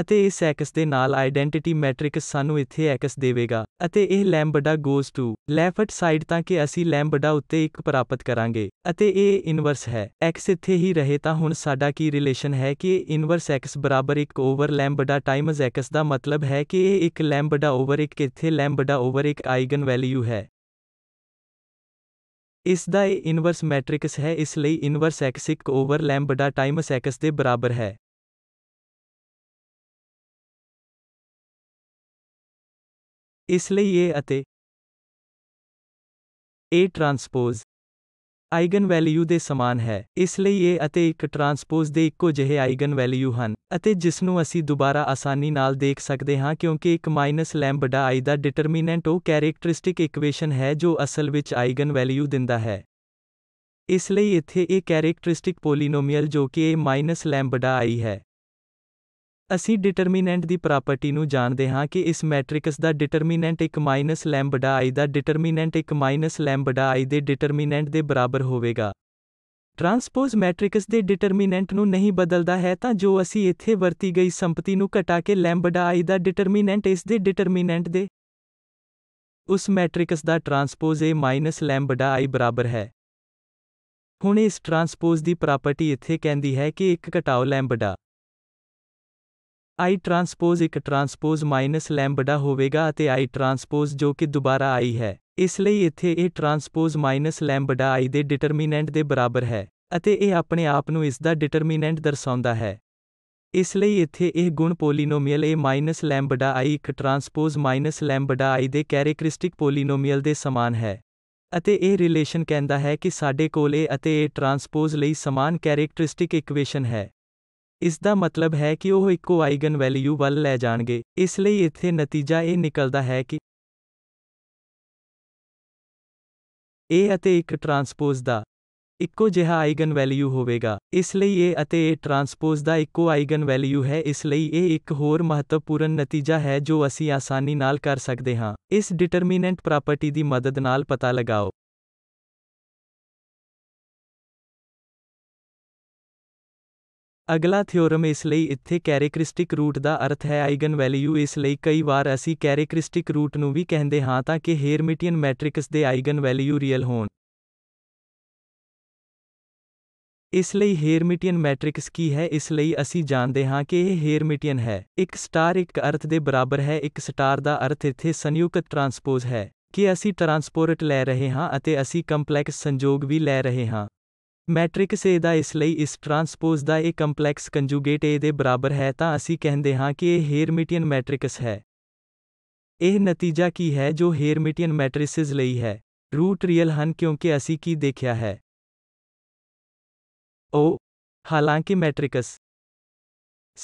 ਅਤੇ ਇਸ ਐਕਸ ਦੇ ਨਾਲ ਆਇਡੈਂਟੀਟੀ ਮੈਟ੍ਰਿਕਸ ਸਾਨੂੰ ਇੱਥੇ ਐਕਸ ਦੇਵੇਗਾ ਅਤੇ ਇਹ lambda goes to left side ਤਾਂ ਕਿ ਅਸੀਂ ਲੈਂਬਡਾ ਉੱਤੇ ਇੱਕ ਪ੍ਰਾਪਤ ਕਰਾਂਗੇ ਅਤੇ ਇਹ ਇਨਵਰਸ ਹੈ x ਇੱਥੇ ਹੀ ਰਹੇ ਤਾਂ ਹੁਣ ਸਾਡਾ ਕੀ ਰਿਲੇਸ਼ਨ ਹੈ ਕਿ inverse x 1 over lambda times x ਦਾ ਮਤਲਬ ਹੈ ਕਿ ਇਹ ਇੱਕ ਲੈਂਬਡਾ ਓਵਰ 1 ਇੱਥੇ ਲੈਂਬਡਾ ਓਵਰ 1 ਆਈਗਨ ਵੈਲਿਊ ਹੈ ਇਸ ਦਾ ਇਹ ਇਨਵਰਸ ਮੈਟ੍ਰਿਕਸ ਹੈ ਇਸ ਲਈ inverse x 1 over lambda times x ਦੇ ਬਰਾਬਰ ਹੈ ਇਸ ਲਈ ਇਹ ਅਤੇ A ਟਰਾਂਸਪੋਜ਼ ਆਈਗਨ ਵੈਲਿਊ ਦੇ ਸਮਾਨ ਹੈ ਇਸ ਲਈ ਇਹ ਅਤੇ ਇੱਕ ਟਰਾਂਸਪੋਜ਼ ਦੇ ਇੱਕੋ ਜਿਹੇ ਆਈਗਨ ਵੈਲਿਊ ਹਨ ਅਤੇ ਜਿਸ ਨੂੰ ਅਸੀਂ ਦੁਬਾਰਾ ਆਸਾਨੀ ਨਾਲ ਦੇਖ ਸਕਦੇ ਹਾਂ ਕਿਉਂਕਿ ਇੱਕ ਮਾਈਨਸ ਲੈਂਬਡਾ i ਦਾ ਡਿਟਰਮੀਨੈਂਟ ਉਹ ਕੈਰੈਕਟਰਿਸਟਿਕ ਇਕੁਏਸ਼ਨ ਹੈ ਜੋ ਅਸਲ ਵਿੱਚ ਆਈਗਨ ਵੈਲਿਊ ਦਿੰਦਾ ਹੈ ਇਸ ਲਈ ਇੱਥੇ ਇਹ ਕੈਰੈਕਟਰਿਸਟਿਕ ਪੋਲੀਨੋਮੀਅਲ ਜੋ ਕਿ a ਮਾਈਨਸ ਲੈਂਬਡਾ i ਹੈ ਅਸੀਂ ਡਿਟਰਮੀਨੈਂਟ ਦੀ ਪ੍ਰਾਪਰਟੀ ਨੂੰ ਜਾਣਦੇ ਹਾਂ ਕਿ ਇਸ ਮੈਟ੍ਰਿਕਸ ਦਾ ਡਿਟਰਮੀਨੈਂਟ 1 ਲੈਂਬਡਾ i ਦਾ ਡਿਟਰਮੀਨੈਂਟ 1 ਲੈਂਬਡਾ i ਦੇ ਡਿਟਰਮੀਨੈਂਟ ਦੇ ਬਰਾਬਰ ਹੋਵੇਗਾ ਟਰਾਂਸਪੋਜ਼ ਮੈਟ੍ਰਿਕਸ ਦੇ ਡਿਟਰਮੀਨੈਂਟ ਨੂੰ ਨਹੀਂ ਬਦਲਦਾ ਹੈ ਤਾਂ ਜੋ ਅਸੀਂ ਇੱਥੇ ਵਰਤੀ ਗਈ ਸੰਪਤੀ ਨੂੰ ਘਟਾ ਕੇ ਲੈਂਬਡਾ i ਦਾ ਡਿਟਰਮੀਨੈਂਟ ਇਸ ਦੇ ਡਿਟਰਮੀਨੈਂਟ ਦੇ ਉਸ ਮੈਟ੍ਰਿਕਸ ਦਾ ਟਰਾਂਸਪੋਜ਼ A ਲੈਂਬਡਾ i ਬਰਾਬਰ ਹੈ ਹੁਣ ਇਸ ਟਰਾਂਸਪੋਜ਼ ਦੀ ਪ੍ਰਾਪਰਟੀ ਇੱਥੇ ਕਹਿੰਦੀ ਹੈ ਕਿ 1 ਘਟਾਓ ਲੈਂਬਡਾ i ਟਰਾਂਸਪੋਜ਼ ਇੱਕ ਟਰਾਂਸਪੋਜ਼ ਮਾਈਨਸ ਲੈਂਬਡਾ ਹੋਵੇਗਾ ਅਤੇ i ਟਰਾਂਸਪੋਜ਼ ਜੋ ਕਿ ਦੁਬਾਰਾ i ਹੈ ਇਸ ਲਈ ਇੱਥੇ ਇਹ ਟਰਾਂਸਪੋਜ਼ ਮਾਈਨਸ ਲੈਂਬਡਾ i ਦੇ ਡਿਟਰਮੀਨੈਂਟ ਦੇ ਬਰਾਬਰ ਹੈ ਅਤੇ ਇਹ ਆਪਣੇ ਆਪ ਨੂੰ ਇਸ ਦਾ ਡਿਟਰਮੀਨੈਂਟ ਦਰਸਾਉਂਦਾ ਹੈ ਇਸ ਲਈ ਇੱਥੇ ਇਹ ਗੁਣ polynomial a minus lambda i ਇੱਕ ਟਰਾਂਸਪੋਜ਼ ਮਾਈਨਸ ਲੈਂਬਡਾ i ਦੇ ਕੈਰੇਕਟ੍ਰਿਸਟਿਕ ਪੋਲੀਨੋਮੀਅਲ ਦੇ ਸਮਾਨ ਹੈ ਅਤੇ ਇਹ ਰਿਲੇਸ਼ਨ ਕਹਿੰਦਾ ਹੈ ਕਿ ਸਾਡੇ ਕੋਲ ਇਹ ਅਤੇ ਇਹ ਟਰਾਂਸਪੋਜ਼ ਲਈ ਸਮਾਨ ਕੈਰੇਕਟ੍ਰਿਸਟਿਕ ਇਕੁਏਸ਼ਨ ਹੈ ਇਸ ਦਾ ਮਤਲਬ ਹੈ ਕਿ ਉਹ ਇੱਕੋ ਆਈਗਨ ਵੈਲਿਊ ਵੱਲ ਲੈ ਜਾਣਗੇ ਇਸ ਲਈ ਇੱਥੇ ਨਤੀਜਾ ਇਹ ਨਿਕਲਦਾ ਹੈ ਕਿ A ਅਤੇ ਇੱਕ ਟਰਾਂਸਪੋਜ਼ ਦਾ ਇੱਕੋ ਜਿਹਾ ਆਈਗਨ ਵੈਲਿਊ ਹੋਵੇਗਾ ਇਸ ਲਈ ਇਹ ਅਤੇ ਇਹ ਟਰਾਂਸਪੋਜ਼ ਦਾ ਇੱਕੋ ਆਈਗਨ ਵੈਲਿਊ ਹੈ ਇਸ ਲਈ ਇਹ ਇੱਕ ਹੋਰ ਮਹੱਤਵਪੂਰਨ ਨਤੀਜਾ ਹੈ ਜੋ ਅਸੀਂ ਆਸਾਨੀ ਨਾਲ ਕਰ ਸਕਦੇ ਹਾਂ ਇਸ ਡਿਟਰਮੀਨੈਂਟ ਪ੍ਰਾਪਰਟੀ ਦੀ ਮਦਦ ਨਾਲ ਪਤਾ ਲਗਾਓ ਅਗਲਾ ਥਿਓਰਮ ਇਸ ਲਈ ਇੱਥੇ ਕੈਰੇਕ੍ਰਿਸਟਿਕ ਰੂਟ ਦਾ ਅਰਥ ਹੈ ਆਈਗਨ ਵੈਲਿਊ ਇਸ ਲਈ ਕਈ ਵਾਰ ਅਸੀਂ ਕੈਰੇਕ੍ਰਿਸਟਿਕ ਰੂਟ ਨੂੰ ਵੀ ਕਹਿੰਦੇ ਹਾਂ ਤਾਂ ਕਿ ਹੇਰਮਿਟੀਅਨ ਮੈਟ੍ਰਿਕਸ ਦੇ ਆਈਗਨ ਵੈਲਿਊ ਰੀਅਲ ਹੋਣ ਇਸ ਲਈ ਹੇਰਮਿਟੀਅਨ ਮੈਟ੍ਰਿਕਸ ਕੀ ਹੈ ਇਸ ਲਈ ਅਸੀਂ ਜਾਣਦੇ ਹਾਂ ਕਿ ਇਹ ਹੇਰਮਿਟੀਅਨ ਹੈ ਇੱਕ ਸਟਾਰ ਇੱਕ ਅਰਥ ਦੇ ਬਰਾਬਰ ਹੈ ਇੱਕ ਸਟਾਰ ਦਾ ਅਰਥ ਇੱਥੇ ਸੰਯੁਕਤ ਟ੍ਰਾਂਸਪੋਜ਼ ਹੈ ਕਿ ਅਸੀਂ ਟ੍ਰਾਂਸਪੋਰਟ ਲੈ ਰਹੇ ਹਾਂ ਅਤੇ ਅਸੀਂ ਕੰਪਲੈਕਸ ਸੰਜੋਗ ਵੀ ਲੈ ਰਹੇ ਹਾਂ ਮੈਟ੍ਰਿਕਸ A ਦਾ ਇਸ ਲਈ ਇਸ ਟਰਾਂਸਪੋਜ਼ ਦਾ ਇਹ ਕੰਪਲੈਕਸ ਕੰਜੂਗੇਟ A ਦੇ ਬਰਾਬਰ ਹੈ ਤਾਂ ਅਸੀਂ ਕਹਿੰਦੇ ਹਾਂ ਕਿ ਇਹ ਹੇਰਮਿਟੀਅਨ ਮੈਟ੍ਰਿਕਸ ਹੈ ਇਹ ਨਤੀਜਾ ਕੀ ਹੈ ਜੋ ਹੇਰਮਿਟੀਅਨ ਮੈਟ੍ਰਿਸਿਸ ਲਈ ਹੈ ਰੂਟ ਰੀਅਲ ਹਨ ਕਿਉਂਕਿ ਅਸੀਂ ਕੀ ਦੇਖਿਆ ਹੈ ਉਹ ਹਾਲਾਂਕਿ ਮੈਟ੍ਰਿਕਸ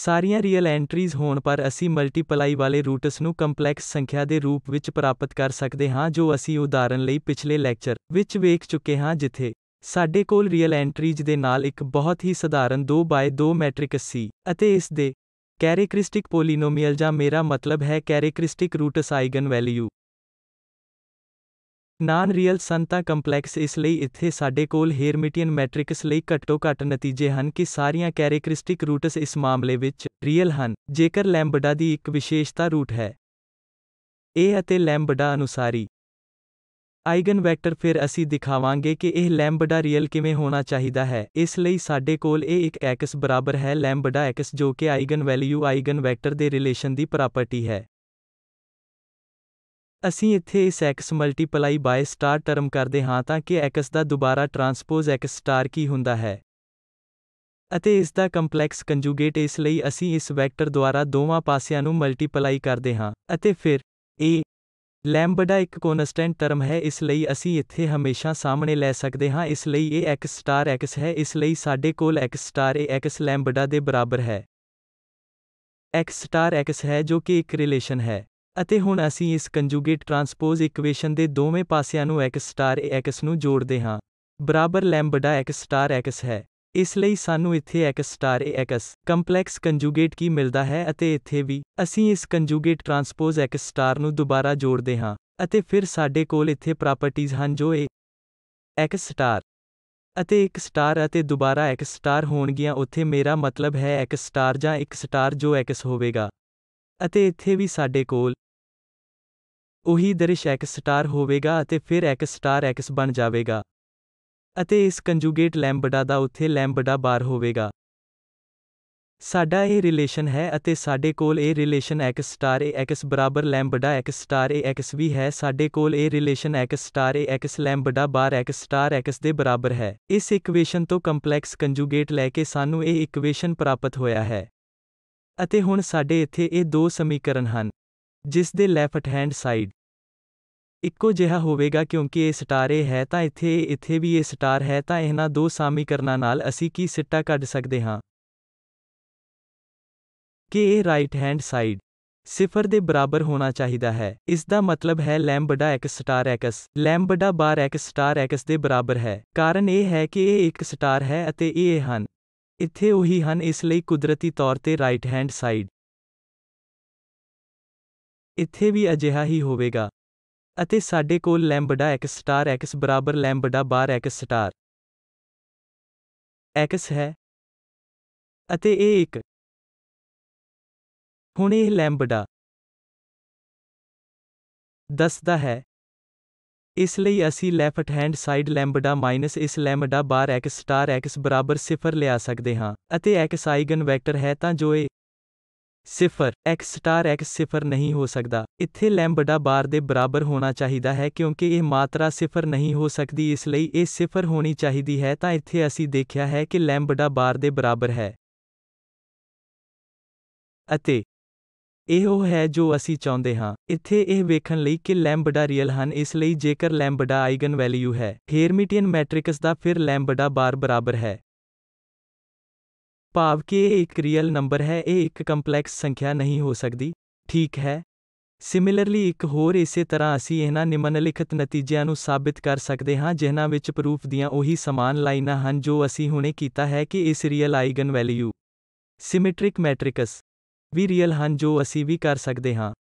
ਸਾਰੀਆਂ ਰੀਅਲ ਐਂਟਰੀਜ਼ ਹੋਣ ਪਰ ਅਸੀਂ ਮਲਟੀਪਲਾਈ ਵਾਲੇ ਰੂਟਸ ਨੂੰ ਕੰਪਲੈਕਸ ਸੰਖਿਆ ਦੇ ਰੂਪ ਵਿੱਚ ਪ੍ਰਾਪਤ ਕਰ ਸਕਦੇ ਹਾਂ ਜੋ ਅਸੀਂ ਉਦਾਹਰਨ ਲਈ ਪਿਛਲੇ ਲੈਕਚਰ ਵਿੱਚ ਵੇਖ ਚੁੱਕੇ ਹਾਂ ਜਿੱਥੇ ਸਾਡੇ ਕੋਲ ਰੀਅਲ ਐਂਟਰੀਜ਼ ਦੇ ਨਾਲ ਇੱਕ ਬਹੁਤ ਹੀ ਸਧਾਰਨ 2x2 ਮੈਟ੍ਰਿਕਸ ਸੀ ਅਤੇ ਇਸ ਦੇ ਕੈਰੇਕ੍ਰਿਸਟਿਕ ਪੋਲੀਨੋਮੀਅਲ ਜਾਂ ਮੇਰਾ ਮਤਲਬ ਹੈ characteristic roots eigen value non real ਸੰਤਾ ਕੰਪਲੈਕਸ ਇਸ ਲਈ ਇੱਥੇ ਸਾਡੇ ਕੋਲ ਹੇਰਮਿਟੀਅਨ ਮੈਟ੍ਰਿਕਸ ਲਈ ਘੱਟੋ ਘੱਟ ਨਤੀਜੇ ਹਨ ਕਿ ਸਾਰੀਆਂ ਕੈਰੇਕ੍ਰਿਸਟਿਕ ਰੂਟਸ ਇਸ ਮਾਮਲੇ ਵਿੱਚ ਰੀਅਲ ਹਨ ਜੇਕਰ ਲੈਂਬਡਾ ਦੀ ਇੱਕ ਵਿਸ਼ੇਸ਼ਤਾ ਰੂਟ ਹੈ ਇਹ ਅਤੇ ਲੈਂਬਡਾ ਅਨੁਸਾਰੀ ਆਈਗਨ ਵੈਕਟਰ ਫਿਰ ਅਸੀਂ ਦਿਖਾਵਾਂਗੇ ਕਿ ਇਹ ਲੈਂਬਡਾ ਰੀਅਲ ਕਿਵੇਂ ਹੋਣਾ ਚਾਹੀਦਾ ਹੈ ਇਸ ਲਈ ਸਾਡੇ ਕੋਲ ਇਹ ਇੱਕ ਐਕਸ ਬਰਾਬਰ ਹੈ ਲੈਂਬਡਾ ਐਕਸ ਜੋ ਕਿ ਆਈਗਨ ਵੈਲਿਊ ਆਈਗਨ ਵੈਕਟਰ ਦੇ ਰਿਲੇਸ਼ਨ ਦੀ ਪ੍ਰਾਪਰਟੀ ਹੈ ਅਸੀਂ ਇੱਥੇ ਇਸ x multiply by star term ਕਰਦੇ ਹਾਂ ਤਾਂ ਕਿ ਐਕਸ ਦਾ ਦੁਬਾਰਾ ਟਰਾਂਸਪੋਜ਼ ਐਕਸ ਸਟਾਰ ਕੀ ਹੁੰਦਾ ਹੈ ਅਤੇ ਇਸ ਦਾ ਕੰਪਲੈਕਸ ਕੰਜੂਗੇਟ ਇਸ ਲਈ ਅਸੀਂ ਇਸ ਵੈਕਟਰ ਦੁਆਰਾ ਦੋਵਾਂ ਪਾਸਿਆਂ ਨੂੰ ਮਲਟੀਪਲਾਈ ਕਰਦੇ ਹਾਂ ਅਤੇ ਫਿਰ a ਲੈਂਬਡਾ ਇੱਕ ਕਨਸਟੈਂਟ ਟਰਮ ਹੈ ਇਸ ਲਈ ਅਸੀਂ ਇੱਥੇ ਹਮੇਸ਼ਾ ਸਾਹਮਣੇ ਲੈ ਸਕਦੇ ਹਾਂ ਇਸ ਲਈ ਇਹ x ਸਟਾਰ x ਹੈ ਇਸ ਲਈ ਸਾਡੇ ਕੋਲ x ਸਟਾਰ ਇਹ x ਲੈਂਬਡਾ ਦੇ ਬਰਾਬਰ ਹੈ x ਸਟਾਰ x ਹੈ ਜੋ ਕਿ ਇੱਕ ਰਿਲੇਸ਼ਨ ਹੈ ਅਤੇ ਹੁਣ ਅਸੀਂ ਇਸ ਕੰਜੂਗੇਟ ਟਰਾਂਸਪੋਜ਼ ਇਕੁਏਸ਼ਨ ਦੇ ਦੋਵੇਂ ਪਾਸਿਆਂ ਨੂੰ x ਸਟਾਰ x ਨੂੰ ਜੋੜਦੇ ਹਾਂ ਬਰਾਬਰ ਲੈਂਬਡਾ x ਸਟਾਰ x ਹੈ ਇਸ ਲਈ ਸਾਨੂੰ ਇੱਥੇ x star x complex conjugate ਕੀ ਮਿਲਦਾ ਹੈ ਅਤੇ ਇੱਥੇ ਵੀ ਅਸੀਂ ਇਸ ਕੰਜੂਗੇਟ ਟਰਾਂਸਪੋਜ਼ x ਸਟਾਰ ਨੂੰ ਦੁਬਾਰਾ ਜੋੜਦੇ ਹਾਂ ਅਤੇ ਫਿਰ ਸਾਡੇ ਕੋਲ ਇੱਥੇ ਪ੍ਰਾਪਰਟੀਆਂ ਹਨ ਜੋ ਇਹ x ਸਟਾਰ ਅਤੇ 1 ਸਟਾਰ ਅਤੇ ਦੁਬਾਰਾ 1 ਸਟਾਰ ਹੋਣਗੀਆਂ ਉੱਥੇ ਮੇਰਾ ਮਤਲਬ ਹੈ 1 ਸਟਾਰ ਜਾਂ 1 ਸਟਾਰ ਜੋ x ਹੋਵੇਗਾ ਅਤੇ ਇੱਥੇ ਵੀ ਸਾਡੇ ਕੋਲ ਉਹੀ ਦ੍ਰਿਸ਼ ਐਕਸ ਸਟਾਰ ਹੋਵੇਗਾ ਅਤੇ ਫਿਰ 1 ਸਟਾਰ x ਬਣ ਜਾਵੇਗਾ ਅਤੇ ਇਸ ਕੰਜੂਗੇਟ ਲੈਂਬਡਾ ਦਾ ਉੱਥੇ ਲੈਂਬਡਾ ਬਾਰ ਹੋਵੇਗਾ ਸਾਡਾ ਇਹ ਰਿਲੇਸ਼ਨ ਹੈ ਅਤੇ ਸਾਡੇ ਕੋਲ ਇਹ ਰਿਲੇਸ਼ਨ x ਸਟਾਰ ax ਬਰਾਬਰ ਲੈਂਬਡਾ x ਸਟਾਰ ax ਵੀ ਹੈ ਸਾਡੇ ਕੋਲ ਇਹ relation x star ax lambda bar x star x ਦੇ ਬਰਾਬਰ ਹੈ ਇਸ ਇਕੁਏਸ਼ਨ ਤੋਂ ਕੰਪਲੈਕਸ ਕੰਜੂਗੇਟ ਲੈ ਕੇ ਸਾਨੂੰ ਇਹ ਇਕੁਏਸ਼ਨ ਪ੍ਰਾਪਤ ਹੋਇਆ ਹੈ ਅਤੇ ਹੁਣ ਸਾਡੇ ਇੱਥੇ ਇਹ ਦੋ ਸਮੀਕਰਨ ਹਨ ਜਿਸ ਦੇ ਲੈਫਟ ਹੈਂਡ ਸਾਈਡ ਇੱਕੋ ਜਿਹਾ ਹੋਵੇਗਾ ਕਿਉਂਕਿ ਇਹ ਸਟਾਰੇ ਹੈ ਤਾਂ ਇੱਥੇ ਇੱਥੇ ਵੀ ਇਹ ਸਟਾਰ ਹੈ ਤਾਂ ਇਹਨਾਂ ਦੋ ਸਮੀਕਰਨਾਂ ਨਾਲ ਅਸੀਂ ਕੀ ਸਿੱਟਾ ਕੱਢ ਸਕਦੇ ਹਾਂ ਕਿ ਇਹ ਰਾਈਟ ਹੈਂਡ ਸਾਈਡ ਸਿਫਰ ਦੇ ਬਰਾਬਰ ਹੋਣਾ ਚਾਹੀਦਾ ਹੈ ਇਸ ਦਾ ਮਤਲਬ ਹੈ lambda x star x lambda bar x star x ਦੇ ਬਰਾਬਰ ਹੈ ਕਾਰਨ ਇਹ ਹੈ ਕਿ ਇਹ ਇੱਕ ਸਟਾਰ ਹੈ ਅਤੇ ਇਹ ਹਨ ਇੱਥੇ ਉਹੀ ਹਨ ਇਸ ਲਈ ਕੁਦਰਤੀ ਤੌਰ ਤੇ ਰਾਈਟ ਹੈਂਡ ਸਾਈਡ ਇੱਥੇ ਵੀ ਅਜਿਹਾ ਹੀ ਹੋਵੇਗਾ ਅਤੇ ਸਾਡੇ ਕੋਲ ਲੈਂਬਡਾ x ਸਟਾਰ x ਬਰਾਬਰ lambda bar x star x ਹੈ ਅਤੇ ਇਹ ਇੱਕ ਹੁਣ ਇਹ ਲੈਂਬਡਾ ਦੱਸਦਾ ਹੈ ਇਸ ਲਈ ਅਸੀਂ left hand side lambda minus ਇਸ lambda bar x star x ਬਰਾਬਰ 0 ਲਿਆ ਸਕਦੇ ਹਾਂ ਅਤੇ x ਆਈਗਨ ਵੈਕਟਰ ਹੈ ਤਾਂ ਜੋ ਇਹ ਸਿਫਰ x ਸਟਾਰ x ਸਿਫਰ ਨਹੀਂ ਹੋ ਸਕਦਾ ਇੱਥੇ ਲੈਂਬਡਾ ਬਾਰ ਦੇ ਬਰਾਬਰ ਹੋਣਾ ਚਾਹੀਦਾ ਹੈ ਕਿਉਂਕਿ ਇਹ ਮਾਤਰਾ ਸਿਫਰ ਨਹੀਂ ਹੋ ਸਕਦੀ ਇਸ ਲਈ ਇਹ ਸਿਫਰ ਹੋਣੀ ਚਾਹੀਦੀ ਹੈ ਤਾਂ ਇੱਥੇ ਅਸੀਂ ਦੇਖਿਆ ਹੈ ਕਿ ਲੈਂਬਡਾ ਬਾਰ ਦੇ ਬਰਾਬਰ ਹੈ ਅਤੇ ਇਹ ਉਹ ਹੈ ਜੋ ਅਸੀਂ ਚਾਹੁੰਦੇ ਹਾਂ ਇੱਥੇ ਇਹ ਵੇਖਣ ਲਈ ਕਿ ਲੈਂਬਡਾ ਰੀਅਲ ਹਨ ਇਸ ਲਈ ਜੇਕਰ ਲੈਂਬਡਾ ਆਈਗਨ ਵੈਲਿਊ ਹੈ ਹੇਰਮਿਟੀਅਨ ਮੈਟ੍ਰਿਕਸ ਦਾ ਫਿਰ ਲੈਂਬਡਾ ਬਾਰ ਬਰਾਬਰ ਹੈ ਭਾਵ ਕਿ ਇਹ ਇੱਕ ਰੀਅਲ ਨੰਬਰ ਹੈ ਇਹ ਇੱਕ ਕੰਪਲੈਕਸ ਸੰਖਿਆ ਨਹੀਂ ਹੋ ਸਕਦੀ ਠੀਕ ਹੈ ਸਿਮਿਲਰਲੀ ਇੱਕ ਹੋਰ ਇਸੇ ਤਰ੍ਹਾਂ ਅਸੀਂ ਇਹਨਾਂ ਨਿਮਨਲਿਖਤ ਨਤੀਜਿਆਂ ਨੂੰ ਸਾਬਿਤ ਕਰ ਸਕਦੇ ਹਾਂ ਜਿਨ੍ਹਾਂ ਵਿੱਚ ਪ੍ਰੂਫ ਦੀਆਂ ਉਹੀ ਸਮਾਨ ਲਾਈਨਾਂ ਹਨ ਜੋ ਅਸੀਂ ਹੁਣੇ ਕੀਤਾ ਹੈ ਕਿ ਇਸ real eigen value symmetric matrix ਵੀ ਰੀਅਲ ਹਨ ਜੋ ਅਸੀਂ ਵੀ ਕਰ ਸਕਦੇ ਹਾਂ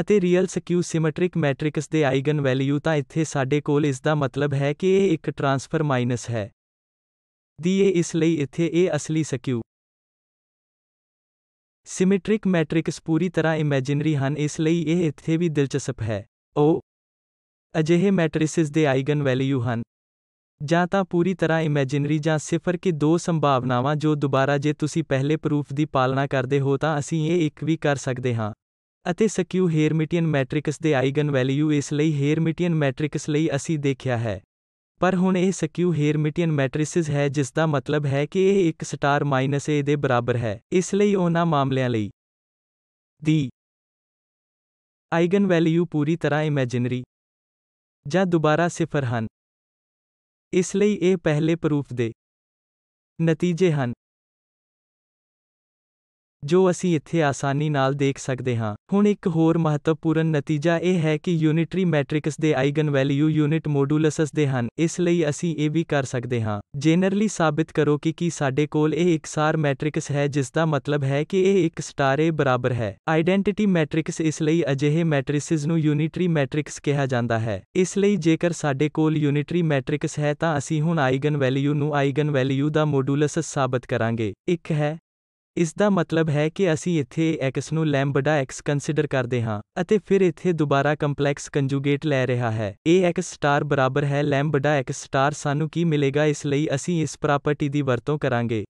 ਅਤੇ ਰੀਅਲ ਸਕਿਊ ਸਿਮੈਟ੍ਰਿਕ ਮੈਟ੍ਰਿਕਸ ਦੇ ਆਈਗਨ ਵੈਲਿਊ ਤਾਂ ਇੱਥੇ ਸਾਡੇ ਕੋਲ ਇਸ ਦਾ ਮਤਲਬ ਹੈ ਕਿ ਇਹ ਇੱਕ ਟ੍ਰਾਂਸਫਰ ਮਾਈਨਸ ਹੈ ਦੀਏ ਇਸ ਲਈ ਇੱਥੇ ਇਹ ਅਸਲੀ ਸਕਿਊ ਸਿਮੈਟ੍ਰਿਕ ਮੈਟ੍ਰਿਕਸ ਪੂਰੀ ਤਰ੍ਹਾਂ ਇਮੇਜਿਨਰੀ ਹਨ ਇਸ ਲਈ ਇਹ ਇੱਥੇ ਵੀ ਦਿਲਚਸਪ ਹੈ ਉਹ ਅਜਿਹੇ ਮੈਟ੍ਰਿਸਿਸ ਦੇ ਆਈਗਨ ਵੈਲਿਊ ਹਨ ਜਾਂ ਤਾਂ ਪੂਰੀ ਤਰ੍ਹਾਂ ਇਮੇਜਿਨਰੀ ਜਾਂ ਸਿਫਰ ਕੀ ਦੋ ਸੰਭਾਵਨਾਵਾਂ ਜੋ ਦੁਬਾਰਾ ਜੇ ਤੁਸੀਂ ਪਹਿਲੇ ਪ੍ਰੂਫ ਦੀ ਪਾਲਣਾ ਕਰਦੇ ਹੋ ਤਾਂ ਅਸੀਂ ਇਹ ਇੱਕ ਵੀ ਕਰ ਸਕਦੇ ਹਾਂ ਅਤੇ ਸਕਿਊ ਹੇਰਮਿਟੀਅਨ ਮੈਟ੍ਰਿਕਸ ਦੇ ਆਈਗਨ ਵੈਲਿਊ ਇਸ ਲਈ ਹੇਰਮਿਟੀਅਨ ਮੈਟ੍ਰਿਕਸ ਲਈ ਅਸੀਂ ਦੇਖਿਆ ਹੈ ਪਰ ਹੁਣ ਇਹ ਸਕਿਊ ਹੇਰਮਿਟੀਅਨ ਮੈਟ੍ਰਿਸਿਸ ਹੈ ਜਿਸ ਦਾ ਮਤਲਬ ਹੈ ਕਿ ਇਹ 1 ਸਟਾਰ ਮਾਈਨਸ A ਦੇ ਬਰਾਬਰ ਹੈ ਇਸ ਲਈ ਉਹਨਾਂ ਮਾਮਲਿਆਂ ਲਈ ਦੀ ਆਈਗਨ ਵੈਲਿਊ ਪੂਰੀ ਤਰ੍ਹਾਂ ਇਮੇਜਿਨਰੀ ਜਾਂ ਦੁਬਾਰਾ ਸਿਫਰ ਹਨ ਇਸ ਲਈ ਇਹ ਪਹਿਲੇ ਪ੍ਰੂਫ ਦੇ ਨਤੀਜੇ ਹਨ ਜੋ ਅਸੀਂ ਇੱਥੇ ਆਸਾਨੀ ਨਾਲ ਦੇਖ ਸਕਦੇ ਹਾਂ ਹੁਣ ਇੱਕ ਹੋਰ ਮਹੱਤਵਪੂਰਨ ਨਤੀਜਾ ਇਹ ਹੈ ਕਿ ਯੂਨਿਟਰੀ ਮੈਟ੍ਰਿਕਸ ਦੇ ਆਈਗਨ ਵੈਲਿਊ ਯੂਨਿਟ ਮੋਡੂਲਸਸ ਦੇ ਹਨ ਇਸ ਲਈ ਅਸੀਂ ਇਹ ਵੀ ਕਰ ਸਕਦੇ ਹਾਂ ਜਨਰਲੀ ਸਾਬਿਤ ਕਰੋ ਕਿ ਕੀ ਸਾਡੇ ਕੋਲ ਇਹ ਇਕਸਾਰ ਮੈਟ੍ਰਿਕਸ ਹੈ ਜਿਸ ਦਾ ਮਤਲਬ ਹੈ ਕਿ ਇਹ ਇੱਕ ਸਟਾਰ ਬਰਾਬਰ ਹੈ ਆਇਡੈਂਟੀਟੀ ਮੈਟ੍ਰਿਕਸ ਇਸ ਲਈ ਅਜਿਹੇ ਮੈਟ੍ਰਿਸਿਸ ਨੂੰ ਯੂਨਿਟਰੀ ਮੈਟ੍ਰਿਕਸ ਕਿਹਾ ਜਾਂਦਾ ਹੈ ਇਸ ਲਈ ਜੇਕਰ ਸਾਡੇ ਕੋਲ ਯੂਨਿਟਰੀ ਮੈਟ੍ਰਿਕਸ ਹੈ ਤਾਂ ਅਸੀਂ ਹੁਣ ਆਈਗਨ ਵੈਲਿਊ ਨੂੰ ਆਈਗਨ ਵੈਲਿਊ ਦਾ ਮੋਡੂਲਸ ਸਾਬਤ ਕਰਾਂਗੇ ਇੱਕ ਹੈ ਇਸ ਦਾ ਮਤਲਬ ਹੈ ਕਿ ਅਸੀਂ ਇੱਥੇ x ਨੂੰ ਲੈਂਬਡਾ x ਕੰਸੀਡਰ ਕਰਦੇ ਹਾਂ ਅਤੇ ਫਿਰ ਇੱਥੇ ਦੁਬਾਰਾ ਕੰਪਲੈਕਸ ਕੰਜੂਗੇਟ ਲੈ ਰਿਹਾ ਹੈ ax ਸਟਾਰ ਬਰਾਬਰ ਹੈ ਲੈਂਬਡਾ x ਸਟਾਰ ਸਾਨੂੰ ਕੀ ਮਿਲੇਗਾ ਇਸ ਲਈ ਅਸੀਂ ਇਸ ਪ੍ਰਾਪਰਟੀ ਦੀ ਵਰਤੋਂ ਕਰਾਂਗੇ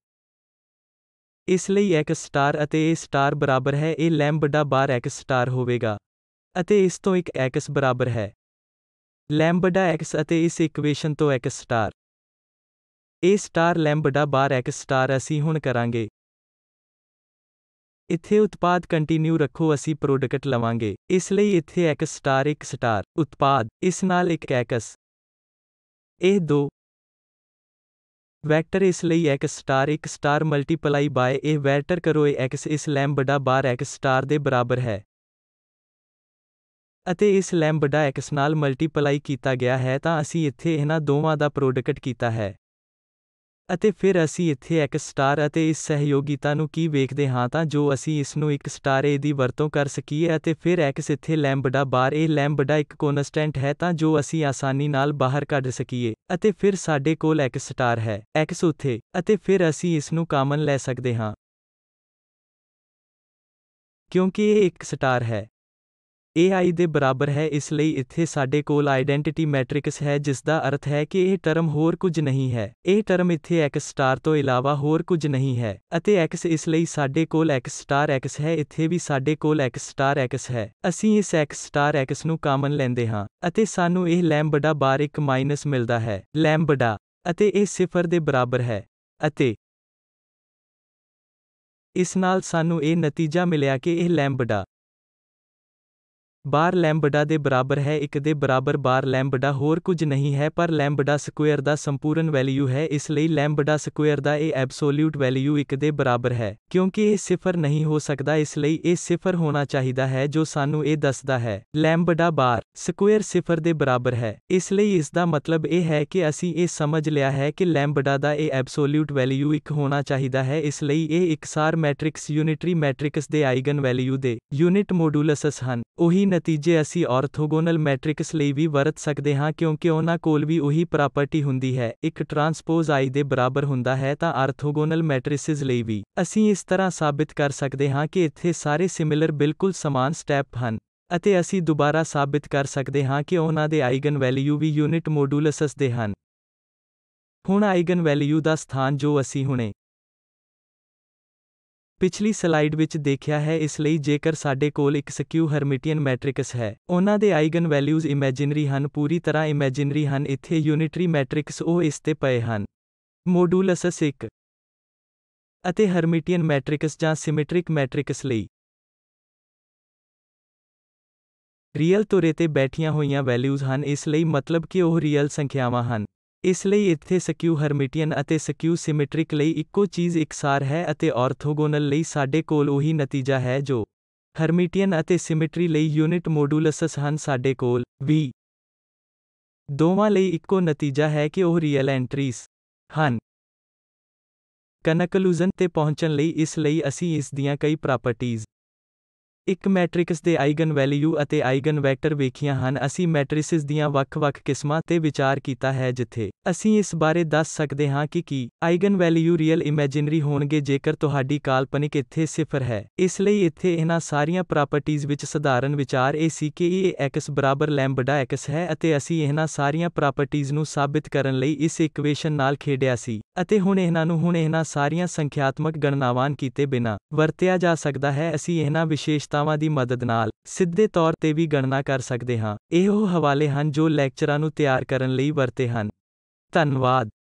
ਇਸ ਲਈ x ਸਟਾਰ ਅਤੇ a ਸਟਾਰ ਬਰਾਬਰ ਹੈ a lambda bar x star ਹੋਵੇਗਾ ਅਤੇ ਇਸ ਤੋਂ ਇੱਕ x ਬਰਾਬਰ ਹੈ ਲੈਂਬਡਾ x ਅਤੇ ਇਸ ਇਕੁਏਸ਼ਨ ਤੋਂ x star a star lambda bar x star ਅਸੀਂ ਹੁਣ ਕਰਾਂਗੇ ਇੱਥੇ ਉਤਪਾਦ ਕੰਟੀਨਿਊ ਰੱਖੋ ਅਸੀਂ ਪ੍ਰੋਡਕਟ ਲਵਾਂਗੇ ਇਸ ਲਈ ਇੱਥੇ ਇੱਕ ਸਟਾਰ ਇੱਕ ਸਟਾਰ ਉਤਪਾਦ ਇਸ ਨਾਲ ਇੱਕ ਐਕਸ ਇਹ ਦੋ ਵੈਕਟਰ ਇਸ ਲਈ ਇੱਕ ਸਟਾਰ ਇੱਕ ਸਟਾਰ ਮਲਟੀਪਲਾਈ ਬਾਏ ਇਹ ਵੈਕਟਰ ਕਰੋ ਇਹ ਐਕਸ ਇਸ ਲੈਂਬਡਾ ਬਾਰ ਐਕਸ ਸਟਾਰ ਦੇ ਬਰਾਬਰ ਹੈ ਅਤੇ ਇਸ ਲੈਂਬਡਾ ਐਕਸ ਨਾਲ ਮਲਟੀਪਲਾਈ ਕੀਤਾ ਗਿਆ ਹੈ ਤਾਂ ਅਸੀਂ ਇੱਥੇ ਇਹਨਾਂ ਦੋਵਾਂ ਦਾ ਪ੍ਰੋਡਕਟ ਕੀਤਾ ਹੈ ਅਤੇ ਫਿਰ ਅਸੀਂ ਇੱਥੇ ਇੱਕ ਸਟਾਰ ਅਤੇ ਇਸ ਸਹਿਯੋਗੀਤਾ ਨੂੰ ਕੀ ਵੇਖਦੇ ਹਾਂ ਤਾਂ ਜੋ ਅਸੀਂ ਇਸ ਨੂੰ ਇੱਕ ਸਟਾਰ ਦੀ ਵਰਤੋਂ ਕਰ ਸਕੀਏ ਅਤੇ ਫਿਰ ਐਕਸ ਇੱਥੇ ਲੈਂਬਡਾ ਬਾਰ ਇਹ ਲੈਂਬਡਾ ਇੱਕ ਕਨਸਟੈਂਟ ਹੈ ਤਾਂ ਜੋ ਅਸੀਂ ਆਸਾਨੀ ਨਾਲ ਬਾਹਰ ਕੱਢ ਸਕੀਏ ਅਤੇ ਫਿਰ ਸਾਡੇ ਕੋਲ ਇੱਕ ਸਟਾਰ ਹੈ ਐਕਸ ਉੱਥੇ ਅਤੇ ਫਿਰ ਅਸੀਂ ਇਸ ਨੂੰ ਕਾਮਨ ਲੈ ਸਕਦੇ ਹਾਂ ਕਿਉਂਕਿ ਇਹ ਇੱਕ ਸਟਾਰ ਹੈ AI ਦੇ ਬਰਾਬਰ ਹੈ ਇਸ ਲਈ ਇੱਥੇ ਸਾਡੇ ਕੋਲ ਆਇਡੈਂਟੀਟੀ ਮੈਟ੍ਰਿਕਸ ਹੈ ਜਿਸ ਦਾ ਅਰਥ ਹੈ ਕਿ ਇਹ ਟਰਮ ਹੋਰ ਕੁਝ ਨਹੀਂ ਹੈ ਇਹ ਟਰਮ ਇੱਥੇ x ਸਟਾਰ ਤੋਂ ਇਲਾਵਾ ਹੋਰ ਕੁਝ ਨਹੀਂ ਹੈ ਅਤੇ x ਇਸ ਲਈ ਸਾਡੇ ਕੋਲ x ਸਟਾਰ x ਹੈ ਇੱਥੇ ਵੀ ਸਾਡੇ ਕੋਲ x ਸਟਾਰ x ਹੈ ਅਸੀਂ ਇਸ x ਸਟਾਰ x ਨੂੰ ਕਾਮਨ ਲੈਂਦੇ ਹਾਂ ਅਤੇ ਸਾਨੂੰ ਇਹ ਲੈਂਬਡਾ ਬਾਰ ਇੱਕ ਮਾਈਨਸ ਮਿਲਦਾ ਹੈ ਲੈਂਬਡਾ ਅਤੇ ਇਹ ਸਿਫਰ ਦੇ ਬਰਾਬਰ ਹੈ ਅਤੇ ਇਸ ਨਾਲ ਸਾਨੂੰ ਇਹ ਨਤੀਜਾ ਮਿਲਿਆ ਕਿ ਇਹ ਲੈਂਬਡਾ ਬਾਰ ਲੈਂਬਡਾ ਦੇ ਬਰਾਬਰ ਹੈ 1 ਦੇ ਬਰਾਬਰ ਬਾਰ ਲੈਂਬਡਾ ਹੋਰ ਕੁਝ ਨਹੀਂ ਹੈ ਪਰ ਲੈਂਬਡਾ ਸਕੁਅਰ ਦਾ ਸੰਪੂਰਨ ਵੈਲਿਊ ਹੈ ਇਸ ਲਈ ਲੈਂਬਡਾ ਸਕੁਅਰ ਦਾ ਇਹ ਐਬਸੋਲਿਊਟ ਵੈਲਿਊ 1 ਦੇ ਬਰਾਬਰ ਹੈ ਕਿਉਂਕਿ ਇਹ ਸਿਫਰ ਨਹੀਂ ਹੋ ਸਕਦਾ ਇਸ ਲਈ ਇਹ ਸਿਫਰ ਹੋਣਾ ਚਾਹੀਦਾ ਹੈ ਜੋ ਸਾਨੂੰ ਇਹ ਦੱਸਦਾ ਹੈ ਲੈਂਬਡਾ ਬਾਰ ਸਕੁਅਰ ਸਿਫਰ ਦੇ ਬਰਾਬਰ ਹੈ ਇਸ ਲਈ ਇਸ ਦਾ ਮਤਲਬ ਇਹ ਹੈ ਕਿ ਅਸੀਂ ਇਹ ਸਮਝ ਲਿਆ ਹੈ ਕਿ ਲੈਂਬਡਾ ਦਾ ਇਹ ਐਬਸੋਲਿਊਟ ਵੈਲਿਊ 1 ਹੋਣਾ ਚਾਹੀਦਾ ਹੈ ਇਸ ਲਈ ਇਹ ਸਾਰ ਮੈਟ੍ਰਿਕਸ ਯੂਨਿਟਰੀ ਮੈਟ੍ਰਿਕਸ ਦੇ ਆਈਗਨ ਵੈਲਿਊ ਦੇ ਯੂਨਿਟ ਮੋਡੂਲਸਸ ਹਨ ਉਹੀ ਨਤੀਜੇ ਅਸੀਂ ਆਰਥੋਗੋਨਲ ਮੈਟ੍ਰਿਕਸ ਲਈ ਵੀ ਵਰਤ ਸਕਦੇ ਹਾਂ ਕਿਉਂਕਿ ਉਹਨਾਂ ਕੋਲ ਵੀ ਉਹੀ ਪ੍ਰਾਪਰਟੀ ਹੁੰਦੀ ਹੈ ਇੱਕ ਟ੍ਰਾਂਸਪੋਜ਼ ਆਈ ਦੇ ਬਰਾਬਰ ਹੁੰਦਾ ਹੈ ਤਾਂ ਆਰਥੋਗੋਨਲ ਮੈਟ੍ਰਿਸਿਸ ਲਈ ਵੀ ਅਸੀਂ ਇਸ ਤਰ੍ਹਾਂ ਸਾਬਿਤ ਕਰ ਸਕਦੇ ਹਾਂ ਕਿ ਇੱਥੇ ਸਾਰੇ ਸਿਮਿਲਰ ਬਿਲਕੁਲ ਸਮਾਨ ਸਟੈਪ ਹਨ ਅਤੇ ਅਸੀਂ ਦੁਬਾਰਾ ਸਾਬਿਤ ਕਰ ਸਕਦੇ ਹਾਂ ਕਿ ਉਹਨਾਂ ਦੇ ਆਈਗਨ ਵੈਲਿਊ ਵੀ ਯੂਨਿਟ ਮੋਡੂਲਸਸ ਦੇ ਹਨ ਹੁਣ ਆਈਗਨ ਵੈਲਿਊ ਦਾ ਸਥਾਨ ਜੋ ਅਸੀਂ ਹੁਣੇ ਪਿਛਲੀ ਸਲਾਈਡ ਵਿੱਚ ਦੇਖਿਆ ਹੈ ਇਸ ਲਈ ਜੇਕਰ ਸਾਡੇ ਕੋਲ ਇੱਕ ਸਕਿਊ ਹਰਮਿਟੀਅਨ ਮੈਟ੍ਰਿਕਸ ਹੈ ਉਹਨਾਂ ਦੇ ਆਈਗਨ ਵੈਲਿਊਜ਼ ਇਮੇਜਿਨਰੀ ਹਨ ਪੂਰੀ ਤਰ੍ਹਾਂ ਇਮੇਜਿਨਰੀ ਹਨ ਇੱਥੇ ਯੂਨਿਟਰੀ ਮੈਟ੍ਰਿਕਸ ਉਹ ਇਸ ਤੇ ਪਏ ਹਨ ਮੋਡੂਲਸ ਸਿਕ ਅਤੇ ਹਰਮਿਟੀਅਨ ਮੈਟ੍ਰਿਕਸ ਜਾਂ ਸਿਮੈਟ੍ਰਿਕ ਮੈਟ੍ਰਿਕਸ ਲਈ ਰੀਅਲ ਤੁਰੇ ਤੇ ਬੈਠੀਆਂ ਹੋਈਆਂ ਵੈਲਿਊਜ਼ ਹਨ ਇਸ ਲਈ ਮਤਲਬ ਕਿ ਉਹ ਰੀਅਲ ਸੰਖਿਆਵਾਂ ਹਨ ਇਸ ਲਈ ਇੱਥੇ ਸਕਿਊ ਹਰਮਿਟੀਅਨ ਅਤੇ ਸਕਿਊ ਸਿਮੈਟ੍ਰਿਕ ਲਈ ਇੱਕੋ ਚੀਜ਼ ਇਕਸਾਰ ਹੈ ਅਤੇ ਆਰਥੋਗੋਨਲ ਲਈ ਸਾਡੇ ਕੋਲ ਉਹੀ ਨਤੀਜਾ ਹੈ ਜੋ ਹਰਮਿਟੀਅਨ ਅਤੇ ਸਿਮੈਟਰੀ ਲਈ ਯੂਨਿਟ ਮੋਡੂਲਸਸ ਹਨ ਸਾਡੇ ਕੋਲ ਵੀ ਦੋਵਾਂ ਲਈ ਇੱਕੋ ਨਤੀਜਾ ਹੈ ਕਿ ਉਹ ਰੀਅਲ ਐਂਟਰੀਜ਼ ਹਨ ਕਨਕਲੂਜਨ ਤੇ ਪਹੁੰਚਣ ਲਈ ਇਸ ਲਈ ਅਸੀਂ ਇਸ ਦੀਆਂ ਕਈ ਪ੍ਰਾਪਰਟੀਆਂ ਇੱਕ ਮੈਟ੍ਰਿਕਸ ਦੇ ਆਈਗਨ ਵੈਲਿਊ ਅਤੇ ਆਈਗਨ ਵੈਕਟਰ ਵੇਖੀਆਂ ਹਨ ਅਸੀਂ ਮੈਟ੍ਰਿਸਿਸ ਦੀਆਂ ਵੱਖ-ਵੱਖ ਕਿਸਮਾਂ ਤੇ ਵਿਚਾਰ ਕੀਤਾ ਹੈ ਜਿੱਥੇ ਅਸੀਂ ਇਸ ਬਾਰੇ ਦੱਸ ਸਕਦੇ ਹਾਂ ਕਿ ਕੀ ਆਈਗਨ ਵੈਲਿਊ ਰੀਅਲ ਇਮੇਜਿਨਰੀ ਹੋਣਗੇ ਜੇਕਰ ਤੁਹਾਡੀ ਕਾਲਪਨਿਕ ਇੱਥੇ ਸਿਫਰ ਹੈ ਇਸ ਲਈ ਇੱਥੇ ਇਹਨਾਂ ਸਾਰੀਆਂ ਪ੍ਰਾਪਰਟੀਆਂ ਵਿੱਚ ਸਧਾਰਨ ਵਿਚਾਰ ਇਹ ਸੀ ਕਿ ਇਹ x λ x ਹੈ ਅਤੇ ਅਸੀਂ ਇਹਨਾਂ ਸਾਰੀਆਂ ਪ੍ਰਾਪਰਟੀਆਂ ਨੂੰ ਸਾਬਿਤ ਕਰਨ ਲਈ ਇਸ ਇਕੁਏਸ਼ਨ ਨਾਲ ਖੇਡਿਆ ਸੀ ਅਤੇ ਹੁਣ ਇਹਨਾਂ ਨੂੰ ਹੁਣ ਇਹਨਾਂ ਸਾਰੀਆਂ ਸੰਖਿਆਤਮਕ ਗਣਨਾਵਾਂ ਕੀਤੇ ਬਿਨਾ ਵਰਤਿਆ ਜਾ ਸਕਦਾ ਹੈ ਅਸੀਂ ਇਹਨਾਂ ਵਿਸ਼ੇਸ਼ ਸੰਸਥਾਵਾਂ ਦੀ ਮਦਦ ਨਾਲ ਸਿੱਧੇ ਤੌਰ ਤੇ ਵੀ ਗਣਨਾ ਕਰ ਸਕਦੇ ਹਾਂ ਇਹ ਉਹ ਹਵਾਲੇ ਹਨ ਜੋ ਲੈਕਚਰਾਂ ਨੂੰ ਤਿਆਰ ਕਰਨ ਲਈ ਵਰਤੇ ਹਨ ਧੰਨਵਾਦ